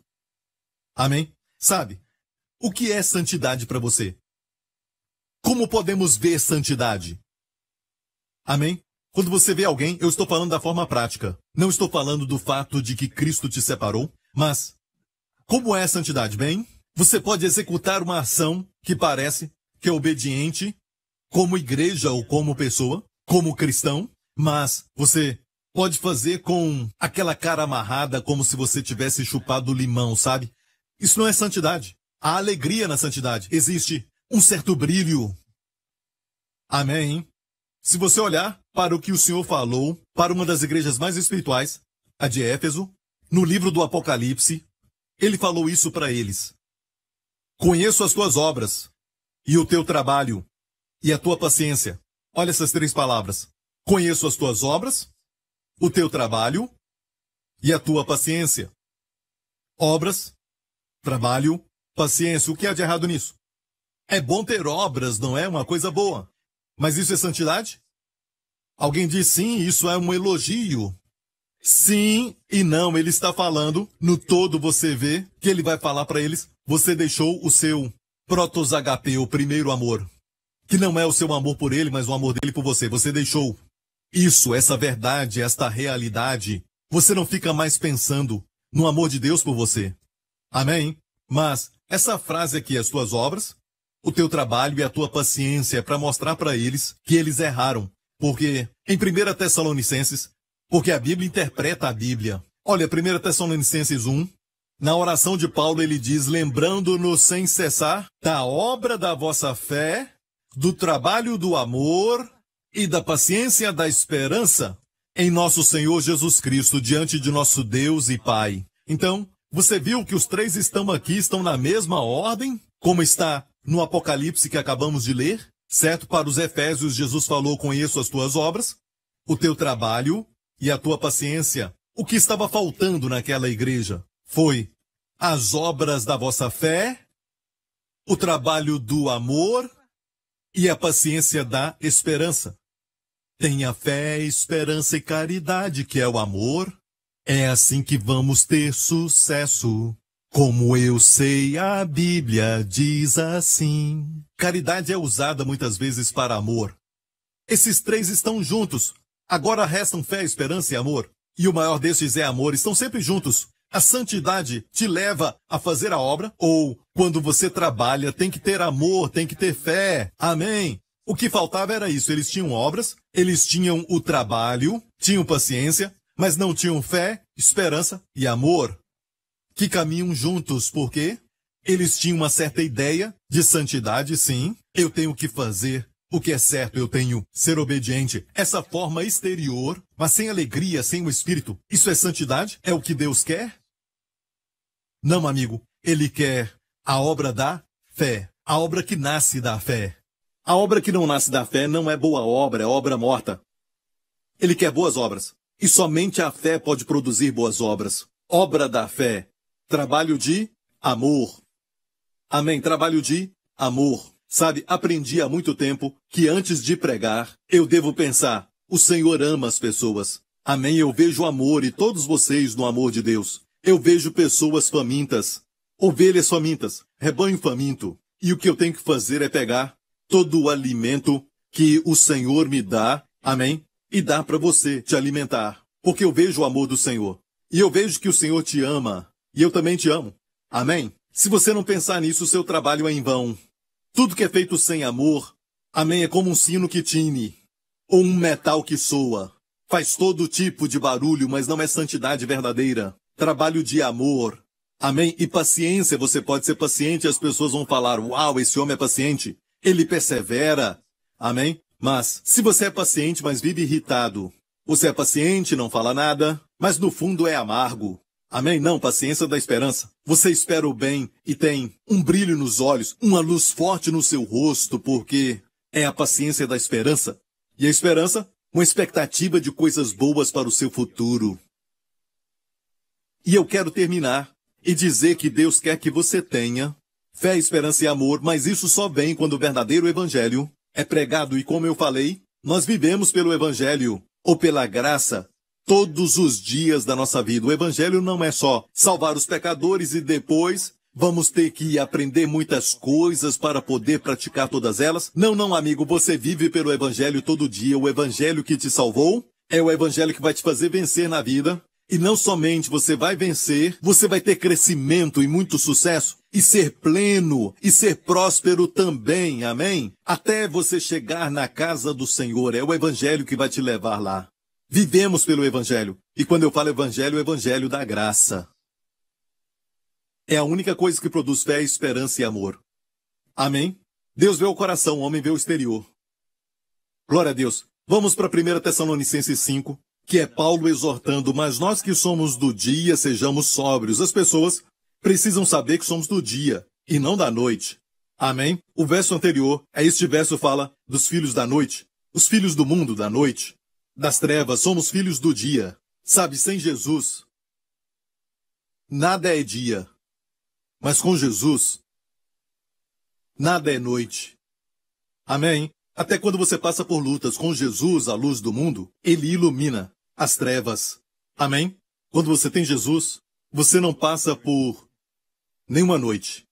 Amém? Sabe, o que é santidade para você? Como podemos ver santidade? Amém? Quando você vê alguém, eu estou falando da forma prática. Não estou falando do fato de que Cristo te separou, mas como é a santidade? Bem, você pode executar uma ação que parece que é obediente como igreja ou como pessoa, como cristão, mas você pode fazer com aquela cara amarrada como se você tivesse chupado limão, sabe? Isso não é santidade. Há alegria na santidade. Existe um certo brilho. Amém? Hein? Se você olhar, para o que o Senhor falou para uma das igrejas mais espirituais, a de Éfeso, no livro do Apocalipse. Ele falou isso para eles. Conheço as tuas obras, e o teu trabalho, e a tua paciência. Olha essas três palavras. Conheço as tuas obras, o teu trabalho e a tua paciência. Obras, trabalho, paciência. O que há de errado nisso? É bom ter obras, não é uma coisa boa. Mas isso é santidade? Alguém diz sim, isso é um elogio. Sim e não, ele está falando no todo você vê que ele vai falar para eles, você deixou o seu protos HP, o primeiro amor, que não é o seu amor por ele, mas o amor dele por você. Você deixou isso, essa verdade, esta realidade. Você não fica mais pensando no amor de Deus por você. Amém? Mas essa frase aqui, as tuas obras, o teu trabalho e a tua paciência é para mostrar para eles que eles erraram porque em 1 Tessalonicenses, porque a Bíblia interpreta a Bíblia. Olha, 1 Tessalonicenses 1, na oração de Paulo ele diz: "Lembrando-nos sem cessar da obra da vossa fé, do trabalho do amor e da paciência da esperança em nosso Senhor Jesus Cristo diante de nosso Deus e Pai." Então, você viu que os três estão aqui, estão na mesma ordem, como está no Apocalipse que acabamos de ler? Certo? Para os Efésios, Jesus falou: Conheço as tuas obras, o teu trabalho e a tua paciência. O que estava faltando naquela igreja foi as obras da vossa fé, o trabalho do amor e a paciência da esperança. Tenha fé, esperança e caridade, que é o amor. É assim que vamos ter sucesso. Como eu sei, a Bíblia diz assim. Caridade é usada muitas vezes para amor. Esses três estão juntos. Agora restam fé, esperança e amor. E o maior destes é amor, estão sempre juntos. A santidade te leva a fazer a obra, ou quando você trabalha, tem que ter amor, tem que ter fé. Amém. O que faltava era isso. Eles tinham obras, eles tinham o trabalho, tinham paciência, mas não tinham fé, esperança e amor que caminham juntos, porque eles tinham uma certa ideia de santidade, sim. Eu tenho que fazer o que é certo, eu tenho ser obediente. Essa forma exterior, mas sem alegria, sem o espírito. Isso é santidade? É o que Deus quer? Não, amigo. Ele quer a obra da fé, a obra que nasce da fé. A obra que não nasce da fé não é boa obra, é obra morta. Ele quer boas obras. E somente a fé pode produzir boas obras. Obra da fé Trabalho de amor. Amém. Trabalho de amor. Sabe, aprendi há muito tempo que antes de pregar, eu devo pensar: o Senhor ama as pessoas. Amém. Eu vejo amor e todos vocês no amor de Deus. Eu vejo pessoas famintas, ovelhas famintas, rebanho faminto. E o que eu tenho que fazer é pegar todo o alimento que o Senhor me dá, amém? E dá para você te alimentar. Porque eu vejo o amor do Senhor. E eu vejo que o Senhor te ama. E eu também te amo. Amém? Se você não pensar nisso, seu trabalho é em vão. Tudo que é feito sem amor, amém, é como um sino que tine, ou um metal que soa. Faz todo tipo de barulho, mas não é santidade verdadeira. Trabalho de amor, amém, e paciência. Você pode ser paciente e as pessoas vão falar: Uau, esse homem é paciente. Ele persevera, amém? Mas, se você é paciente, mas vive irritado, você é paciente, não fala nada, mas no fundo é amargo. Amém? Não, paciência da esperança. Você espera o bem e tem um brilho nos olhos, uma luz forte no seu rosto, porque é a paciência da esperança. E a esperança, uma expectativa de coisas boas para o seu futuro. E eu quero terminar e dizer que Deus quer que você tenha fé, esperança e amor, mas isso só vem quando o verdadeiro evangelho é pregado e como eu falei, nós vivemos pelo evangelho ou pela graça todos os dias da nossa vida. O Evangelho não é só salvar os pecadores e depois Vamos ter que aprender muitas coisas para poder praticar todas elas? Não, não, amigo, você vive pelo Evangelho todo dia. O Evangelho que te salvou é o Evangelho que vai te fazer vencer na vida. E não somente você vai vencer, você vai ter crescimento e muito sucesso, e ser pleno e ser próspero também, amém? Até você chegar na casa do Senhor, é o Evangelho que vai te levar lá. Vivemos pelo Evangelho. E quando eu falo Evangelho, o Evangelho da graça. É a única coisa que produz fé, esperança e amor. Amém? Deus vê o coração, o homem vê o exterior. Glória a Deus. Vamos para 1 Tessalonicenses 5, que é Paulo exortando, mas nós que somos do dia, sejamos sóbrios. As pessoas precisam saber que somos do dia e não da noite. Amém? O verso anterior a é este verso fala dos filhos da noite, os filhos do mundo da noite. Das trevas somos filhos do dia, sabe, sem Jesus. Nada é dia, mas com Jesus, nada é noite. Amém? Até quando você passa por lutas com Jesus, a luz do mundo, ele ilumina as trevas. Amém? Quando você tem Jesus, você não passa por nenhuma noite.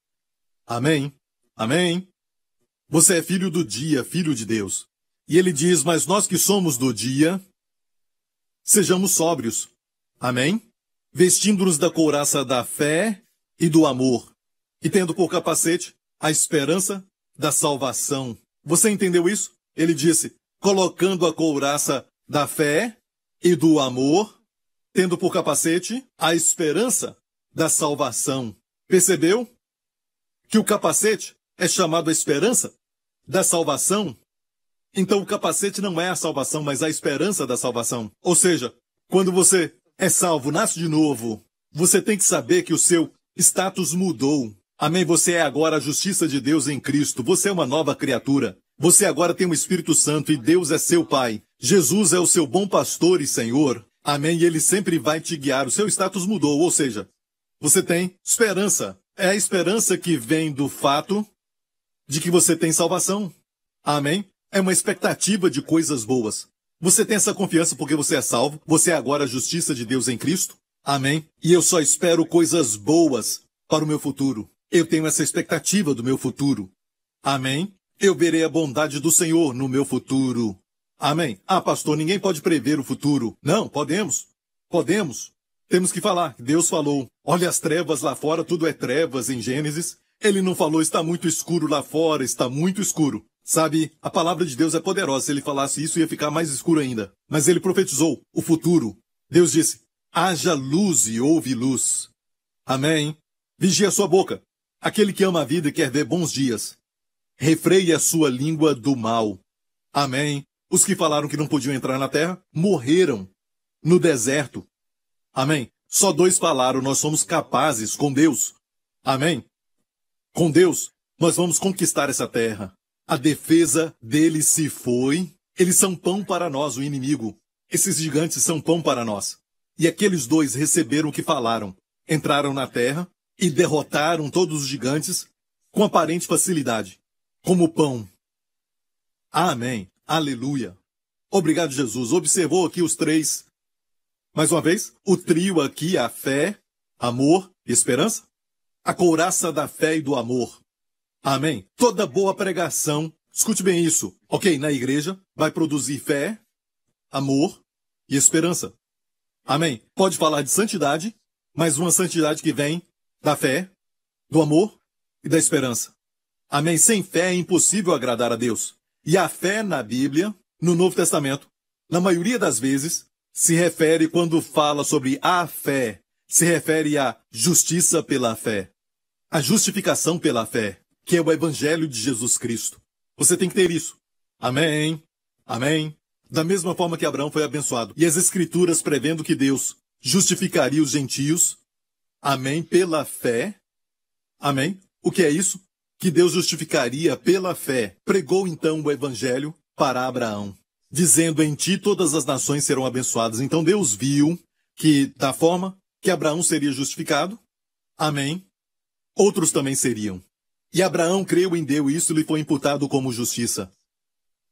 Amém? Amém? Você é filho do dia, filho de Deus. E ele diz: Mas nós que somos do dia, sejamos sóbrios. Amém? Vestindo-nos da couraça da fé e do amor, e tendo por capacete a esperança da salvação. Você entendeu isso? Ele disse: colocando a couraça da fé e do amor, tendo por capacete a esperança da salvação. Percebeu que o capacete é chamado a esperança da salvação? Então o capacete não é a salvação, mas a esperança da salvação. Ou seja, quando você é salvo, nasce de novo, você tem que saber que o seu status mudou. Amém? Você é agora a justiça de Deus em Cristo. Você é uma nova criatura. Você agora tem o um Espírito Santo e Deus é seu Pai. Jesus é o seu bom pastor e Senhor. Amém? E ele sempre vai te guiar. O seu status mudou, ou seja, você tem esperança. É a esperança que vem do fato de que você tem salvação. Amém? É uma expectativa de coisas boas. Você tem essa confiança porque você é salvo, você é agora a justiça de Deus em Cristo. Amém? E eu só espero coisas boas para o meu futuro. Eu tenho essa expectativa do meu futuro. Amém? Eu verei a bondade do Senhor no meu futuro. Amém? Ah, pastor, ninguém pode prever o futuro. Não, podemos. Podemos. Temos que falar. Deus falou. Olha as trevas lá fora, tudo é trevas em Gênesis. Ele não falou, está muito escuro lá fora, está muito escuro. Sabe, a palavra de Deus é poderosa. Se ele falasse isso, ia ficar mais escuro ainda. Mas ele profetizou o futuro. Deus disse: haja luz e houve luz. Amém? Vigie a sua boca. Aquele que ama a vida e quer ver bons dias. Refreie a sua língua do mal. Amém? Os que falaram que não podiam entrar na terra morreram no deserto. Amém? Só dois falaram, nós somos capazes com Deus. Amém? Com Deus, nós vamos conquistar essa terra. A defesa dele se foi. Eles são pão para nós, o inimigo. Esses gigantes são pão para nós. E aqueles dois receberam o que falaram. Entraram na terra e derrotaram todos os gigantes com aparente facilidade, como pão. Amém. Aleluia. Obrigado, Jesus. Observou aqui os três. Mais uma vez, o trio aqui, a fé, amor e esperança. A couraça da fé e do amor. Amém? Toda boa pregação, escute bem isso, ok? Na igreja vai produzir fé, amor e esperança. Amém? Pode falar de santidade, mas uma santidade que vem da fé, do amor e da esperança. Amém? Sem fé é impossível agradar a Deus. E a fé na Bíblia, no Novo Testamento, na maioria das vezes, se refere quando fala sobre a fé, se refere à justiça pela fé, à justificação pela fé que é o Evangelho de Jesus Cristo. Você tem que ter isso. Amém. Amém. Da mesma forma que Abraão foi abençoado. E as Escrituras prevendo que Deus justificaria os gentios. Amém. Pela fé. Amém. O que é isso? Que Deus justificaria pela fé. Pregou então o Evangelho para Abraão, dizendo: Em ti todas as nações serão abençoadas. Então Deus viu que, da forma que Abraão seria justificado, Amém, outros também seriam. E Abraão creu em Deus e isso lhe foi imputado como justiça.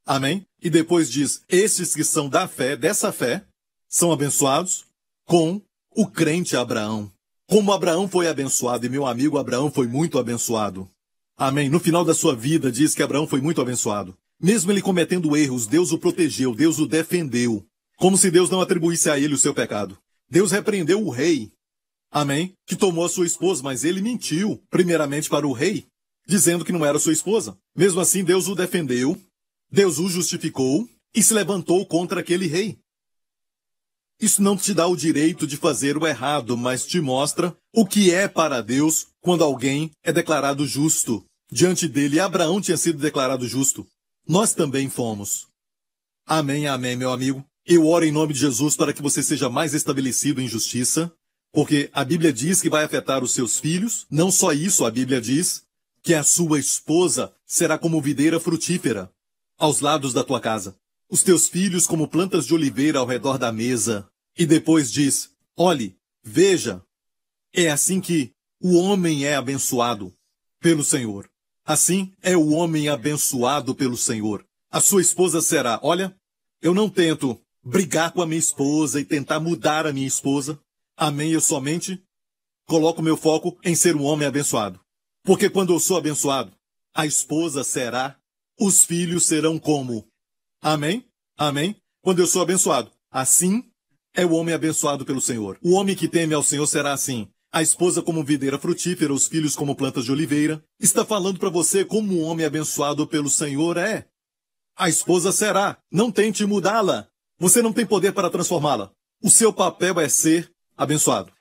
Amém? E depois diz: Estes que são da fé, dessa fé, são abençoados com o crente Abraão. Como Abraão foi abençoado, e meu amigo Abraão foi muito abençoado. Amém. No final da sua vida, diz que Abraão foi muito abençoado. Mesmo ele cometendo erros, Deus o protegeu, Deus o defendeu. Como se Deus não atribuísse a ele o seu pecado. Deus repreendeu o rei. Amém? Que tomou a sua esposa, mas ele mentiu, primeiramente para o rei, dizendo que não era sua esposa. Mesmo assim, Deus o defendeu, Deus o justificou e se levantou contra aquele rei. Isso não te dá o direito de fazer o errado, mas te mostra o que é para Deus quando alguém é declarado justo. Diante dele, Abraão tinha sido declarado justo. Nós também fomos. Amém, amém, meu amigo. Eu oro em nome de Jesus para que você seja mais estabelecido em justiça, porque a Bíblia diz que vai afetar os seus filhos. Não só isso, a Bíblia diz que a sua esposa será como videira frutífera, aos lados da tua casa, os teus filhos como plantas de oliveira ao redor da mesa. E depois diz: Olhe, veja, é assim que o homem é abençoado pelo Senhor. Assim é o homem abençoado pelo Senhor. A sua esposa será: Olha, eu não tento brigar com a minha esposa e tentar mudar a minha esposa. Amém? Eu somente coloco meu foco em ser um homem abençoado. Porque quando eu sou abençoado, a esposa será, os filhos serão como. Amém? Amém? Quando eu sou abençoado, assim é o homem abençoado pelo Senhor. O homem que teme ao Senhor será assim. A esposa como videira frutífera, os filhos como plantas de oliveira. Está falando para você como um homem abençoado pelo Senhor é. A esposa será. Não tente mudá-la. Você não tem poder para transformá-la. O seu papel é ser abençoado.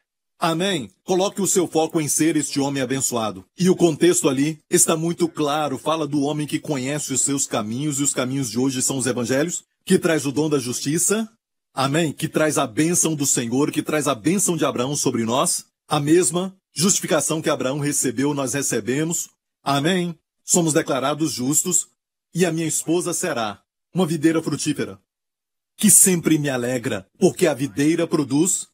Amém. Coloque o seu foco em ser este homem abençoado. E o contexto ali está muito claro, fala do homem que conhece os seus caminhos, e os caminhos de hoje são os evangelhos, que traz o dom da justiça, amém, que traz a bênção do Senhor, que traz a bênção de Abraão sobre nós, a mesma justificação que Abraão recebeu, nós recebemos, amém. Somos declarados justos, e a minha esposa será uma videira frutífera, que sempre me alegra, porque a videira produz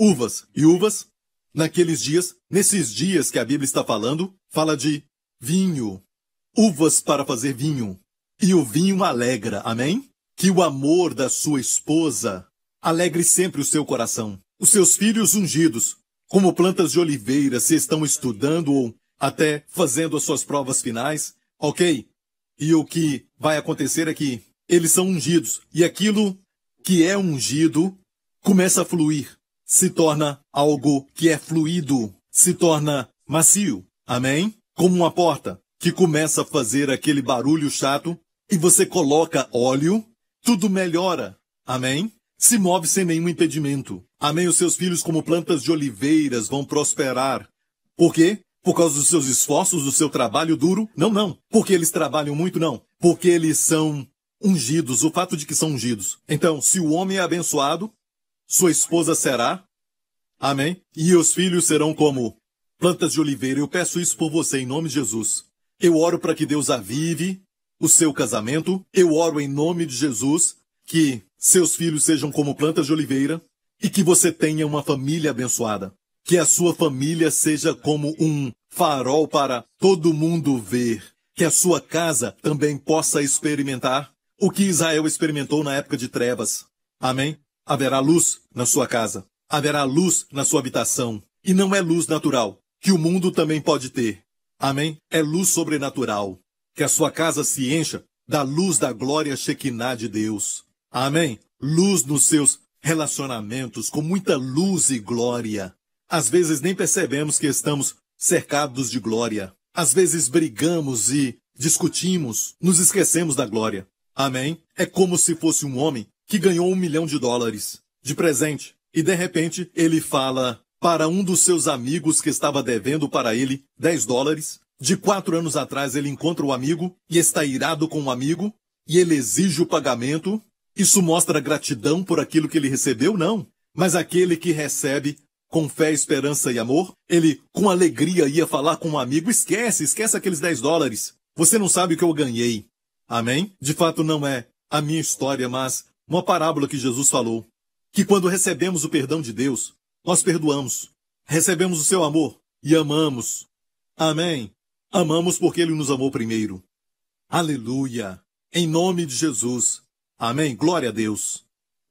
uvas e uvas. Naqueles dias, nesses dias que a Bíblia está falando, fala de vinho, uvas para fazer vinho. E o vinho alegra, amém? Que o amor da sua esposa alegre sempre o seu coração. Os seus filhos ungidos, como plantas de oliveira, se estão estudando ou até fazendo as suas provas finais, ok? E o que vai acontecer é que eles são ungidos, e aquilo que é ungido começa a fluir se torna algo que é fluido, se torna macio. Amém? Como uma porta que começa a fazer aquele barulho chato e você coloca óleo, tudo melhora. Amém? Se move sem nenhum impedimento. Amém? Os seus filhos, como plantas de oliveiras, vão prosperar. Por quê? Por causa dos seus esforços, do seu trabalho duro? Não, não. Porque eles trabalham muito, não. Porque eles são ungidos, o fato de que são ungidos. Então, se o homem é abençoado, sua esposa será. Amém? E os filhos serão como plantas de oliveira. Eu peço isso por você em nome de Jesus. Eu oro para que Deus avive o seu casamento. Eu oro em nome de Jesus que seus filhos sejam como plantas de oliveira e que você tenha uma família abençoada. Que a sua família seja como um farol para todo mundo ver. Que a sua casa também possa experimentar o que Israel experimentou na época de trevas. Amém? Haverá luz na sua casa, haverá luz na sua habitação, e não é luz natural, que o mundo também pode ter. Amém? É luz sobrenatural. Que a sua casa se encha da luz da glória Shekinah de Deus. Amém? Luz nos seus relacionamentos, com muita luz e glória. Às vezes nem percebemos que estamos cercados de glória. Às vezes brigamos e discutimos, nos esquecemos da glória. Amém? É como se fosse um homem que ganhou um milhão de dólares de presente. E de repente ele fala para um dos seus amigos que estava devendo para ele 10 dólares. De quatro anos atrás ele encontra o amigo e está irado com o amigo e ele exige o pagamento. Isso mostra gratidão por aquilo que ele recebeu? Não. Mas aquele que recebe com fé, esperança e amor, ele com alegria ia falar com um amigo: esquece, esquece aqueles 10 dólares. Você não sabe o que eu ganhei. Amém? De fato, não é a minha história, mas uma parábola que Jesus falou, que quando recebemos o perdão de Deus, nós perdoamos, recebemos o seu amor e amamos. Amém. Amamos porque ele nos amou primeiro. Aleluia. Em nome de Jesus. Amém. Glória a Deus.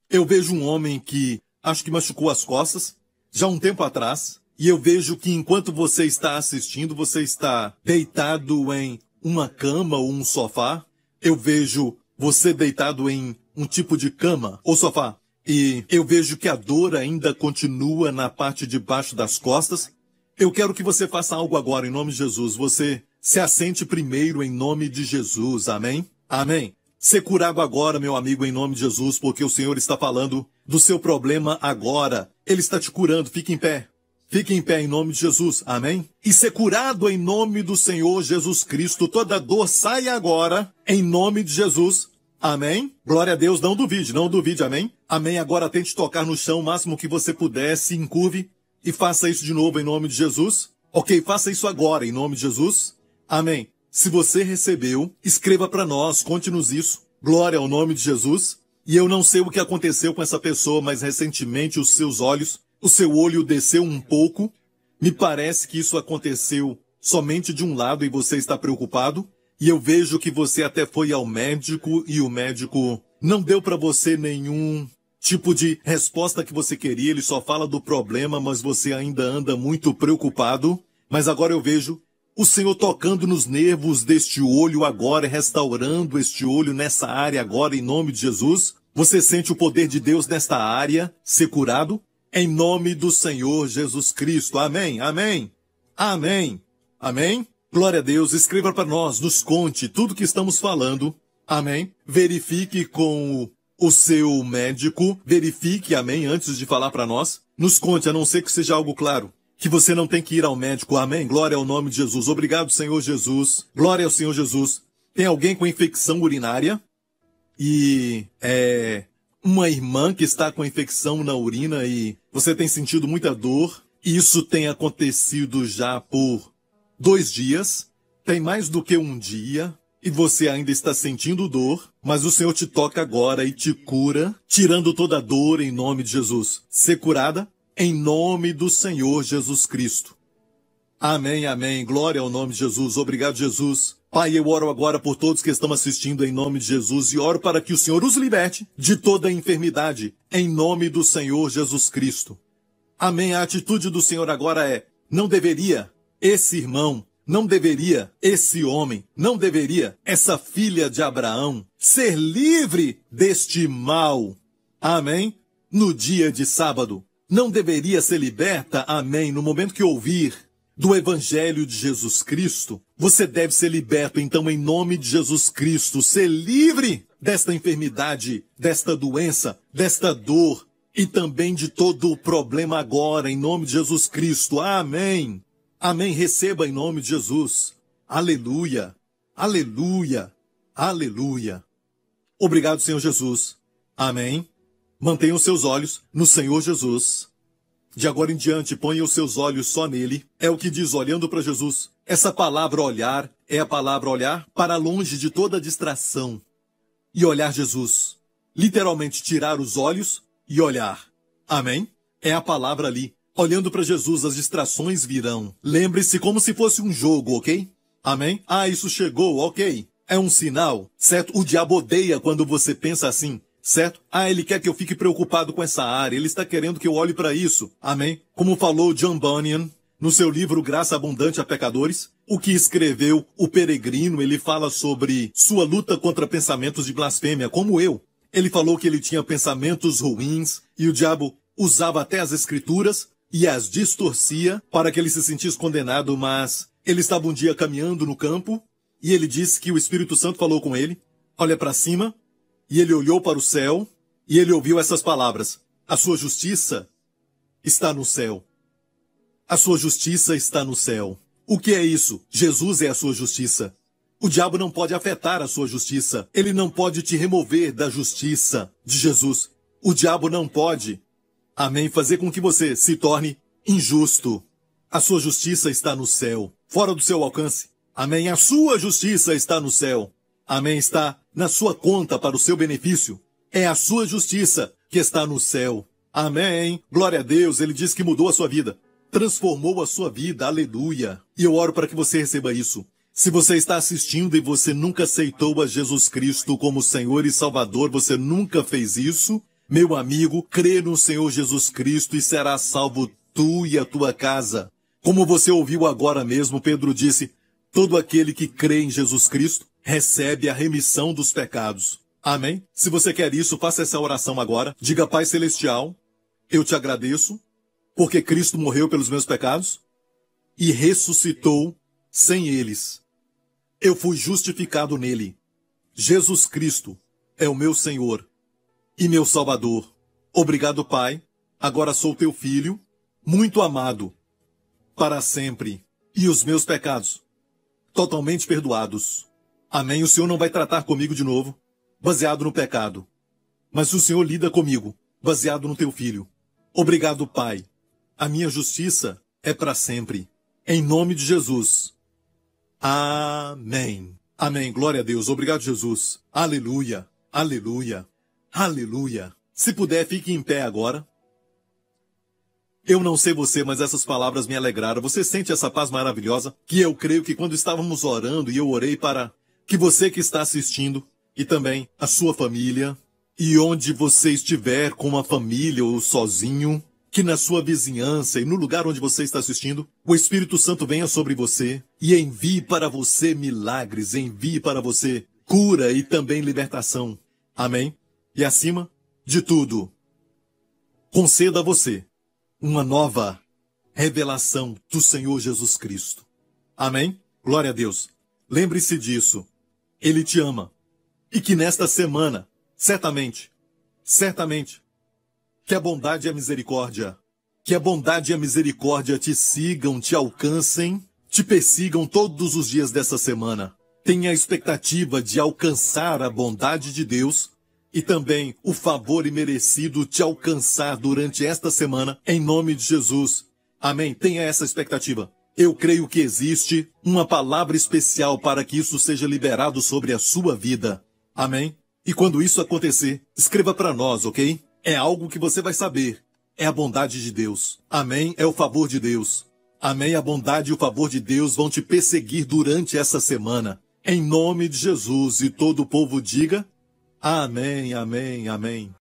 Eu vejo um homem que acho que machucou as costas já um tempo atrás, e eu vejo que enquanto você está assistindo, você está deitado em uma cama ou um sofá. Eu vejo você deitado em um tipo de cama ou sofá. E eu vejo que a dor ainda continua na parte de baixo das costas. Eu quero que você faça algo agora em nome de Jesus. Você se assente primeiro em nome de Jesus. Amém? Amém. Ser curado agora, meu amigo, em nome de Jesus, porque o Senhor está falando do seu problema agora. Ele está te curando. Fique em pé. Fique em pé em nome de Jesus. Amém? E ser curado em nome do Senhor Jesus Cristo. Toda dor sai agora em nome de Jesus. Amém? Glória a Deus, não duvide, não duvide, amém? Amém. Agora tente tocar no chão o máximo que você puder, se encurve e faça isso de novo em nome de Jesus. Ok, faça isso agora em nome de Jesus. Amém. Se você recebeu, escreva para nós, conte-nos isso. Glória ao nome de Jesus. E eu não sei o que aconteceu com essa pessoa, mas recentemente os seus olhos, o seu olho desceu um pouco. Me parece que isso aconteceu somente de um lado e você está preocupado. E eu vejo que você até foi ao médico e o médico não deu para você nenhum tipo de resposta que você queria, ele só fala do problema, mas você ainda anda muito preocupado. Mas agora eu vejo o Senhor tocando nos nervos deste olho agora, restaurando este olho nessa área agora, em nome de Jesus. Você sente o poder de Deus nesta área, ser curado? Em nome do Senhor Jesus Cristo. Amém, amém, amém, amém. Glória a Deus, escreva para nós, nos conte tudo que estamos falando. Amém? Verifique com o seu médico, verifique, amém, antes de falar para nós. Nos conte, a não ser que seja algo claro que você não tem que ir ao médico. Amém? Glória ao nome de Jesus. Obrigado, Senhor Jesus. Glória ao Senhor Jesus. Tem alguém com infecção urinária e é uma irmã que está com infecção na urina e você tem sentido muita dor. Isso tem acontecido já por Dois dias, tem mais do que um dia, e você ainda está sentindo dor, mas o Senhor te toca agora e te cura, tirando toda a dor em nome de Jesus. Ser curada em nome do Senhor Jesus Cristo. Amém, amém. Glória ao nome de Jesus. Obrigado, Jesus. Pai, eu oro agora por todos que estão assistindo em nome de Jesus e oro para que o Senhor os liberte de toda enfermidade, em nome do Senhor Jesus Cristo. Amém. A atitude do Senhor agora é: não deveria, esse irmão não deveria, esse homem não deveria, essa filha de Abraão ser livre deste mal. Amém? No dia de sábado, não deveria ser liberta, amém, no momento que ouvir do evangelho de Jesus Cristo, você deve ser liberto então em nome de Jesus Cristo, ser livre desta enfermidade, desta doença, desta dor e também de todo o problema agora em nome de Jesus Cristo. Amém. Amém. Receba em nome de Jesus. Aleluia. Aleluia. Aleluia. Obrigado, Senhor Jesus. Amém. Mantenha os seus olhos no Senhor Jesus. De agora em diante, ponha os seus olhos só nele. É o que diz olhando para Jesus. Essa palavra olhar é a palavra olhar para longe de toda distração. E olhar Jesus. Literalmente tirar os olhos e olhar. Amém? É a palavra ali. Olhando para Jesus, as distrações virão. Lembre-se como se fosse um jogo, ok? Amém? Ah, isso chegou, ok. É um sinal, certo? O diabo odeia quando você pensa assim, certo? Ah, ele quer que eu fique preocupado com essa área, ele está querendo que eu olhe para isso. Amém? Como falou John Bunyan no seu livro Graça Abundante a Pecadores, o que escreveu O Peregrino, ele fala sobre sua luta contra pensamentos de blasfêmia, como eu. Ele falou que ele tinha pensamentos ruins e o diabo usava até as escrituras e as distorcia para que ele se sentisse condenado, mas ele estava um dia caminhando no campo e ele disse que o Espírito Santo falou com ele: Olha para cima. E ele olhou para o céu e ele ouviu essas palavras: A sua justiça está no céu. A sua justiça está no céu. O que é isso? Jesus é a sua justiça. O diabo não pode afetar a sua justiça. Ele não pode te remover da justiça de Jesus. O diabo não pode Amém. Fazer com que você se torne injusto. A sua justiça está no céu, fora do seu alcance. Amém. A sua justiça está no céu. Amém. Está na sua conta para o seu benefício. É a sua justiça que está no céu. Amém. Glória a Deus. Ele diz que mudou a sua vida. Transformou a sua vida. Aleluia. E eu oro para que você receba isso. Se você está assistindo e você nunca aceitou a Jesus Cristo como Senhor e Salvador, você nunca fez isso, meu amigo, crê no Senhor Jesus Cristo e será salvo tu e a tua casa. Como você ouviu agora mesmo, Pedro disse: todo aquele que crê em Jesus Cristo recebe a remissão dos pecados. Amém? Se você quer isso, faça essa oração agora. Diga, Pai Celestial, eu te agradeço, porque Cristo morreu pelos meus pecados e ressuscitou sem eles. Eu fui justificado nele. Jesus Cristo é o meu Senhor e meu Salvador. Obrigado, Pai. Agora sou teu filho, muito amado, para sempre, e os meus pecados totalmente perdoados. Amém. O Senhor não vai tratar comigo de novo, baseado no pecado. Mas o Senhor lida comigo, baseado no teu filho. Obrigado, Pai. A minha justiça é para sempre. Em nome de Jesus. Amém. Amém. Glória a Deus. Obrigado, Jesus. Aleluia. Aleluia. Aleluia! Se puder, fique em pé agora. Eu não sei você, mas essas palavras me alegraram. Você sente essa paz maravilhosa? Que eu creio que quando estávamos orando e eu orei para que você que está assistindo e também a sua família, e onde você estiver com a família ou sozinho, que na sua vizinhança e no lugar onde você está assistindo, o Espírito Santo venha sobre você e envie para você milagres, envie para você cura e também libertação. Amém? e, acima de tudo, conceda a você uma nova revelação do Senhor Jesus Cristo. Amém? Glória a Deus. Lembre-se disso. Ele te ama. E que nesta semana, certamente, certamente, que a bondade e a misericórdia, que a bondade e a misericórdia te sigam, te alcancem, te persigam todos os dias dessa semana. Tenha a expectativa de alcançar a bondade de Deus e também o favor merecido te alcançar durante esta semana, em nome de Jesus. Amém. Tenha essa expectativa. Eu creio que existe uma palavra especial para que isso seja liberado sobre a sua vida. Amém? E quando isso acontecer, escreva para nós, ok? É algo que você vai saber. É a bondade de Deus. Amém? É o favor de Deus. Amém? A bondade e o favor de Deus vão te perseguir durante essa semana. Em nome de Jesus e todo o povo diga. Amém, amém, amém.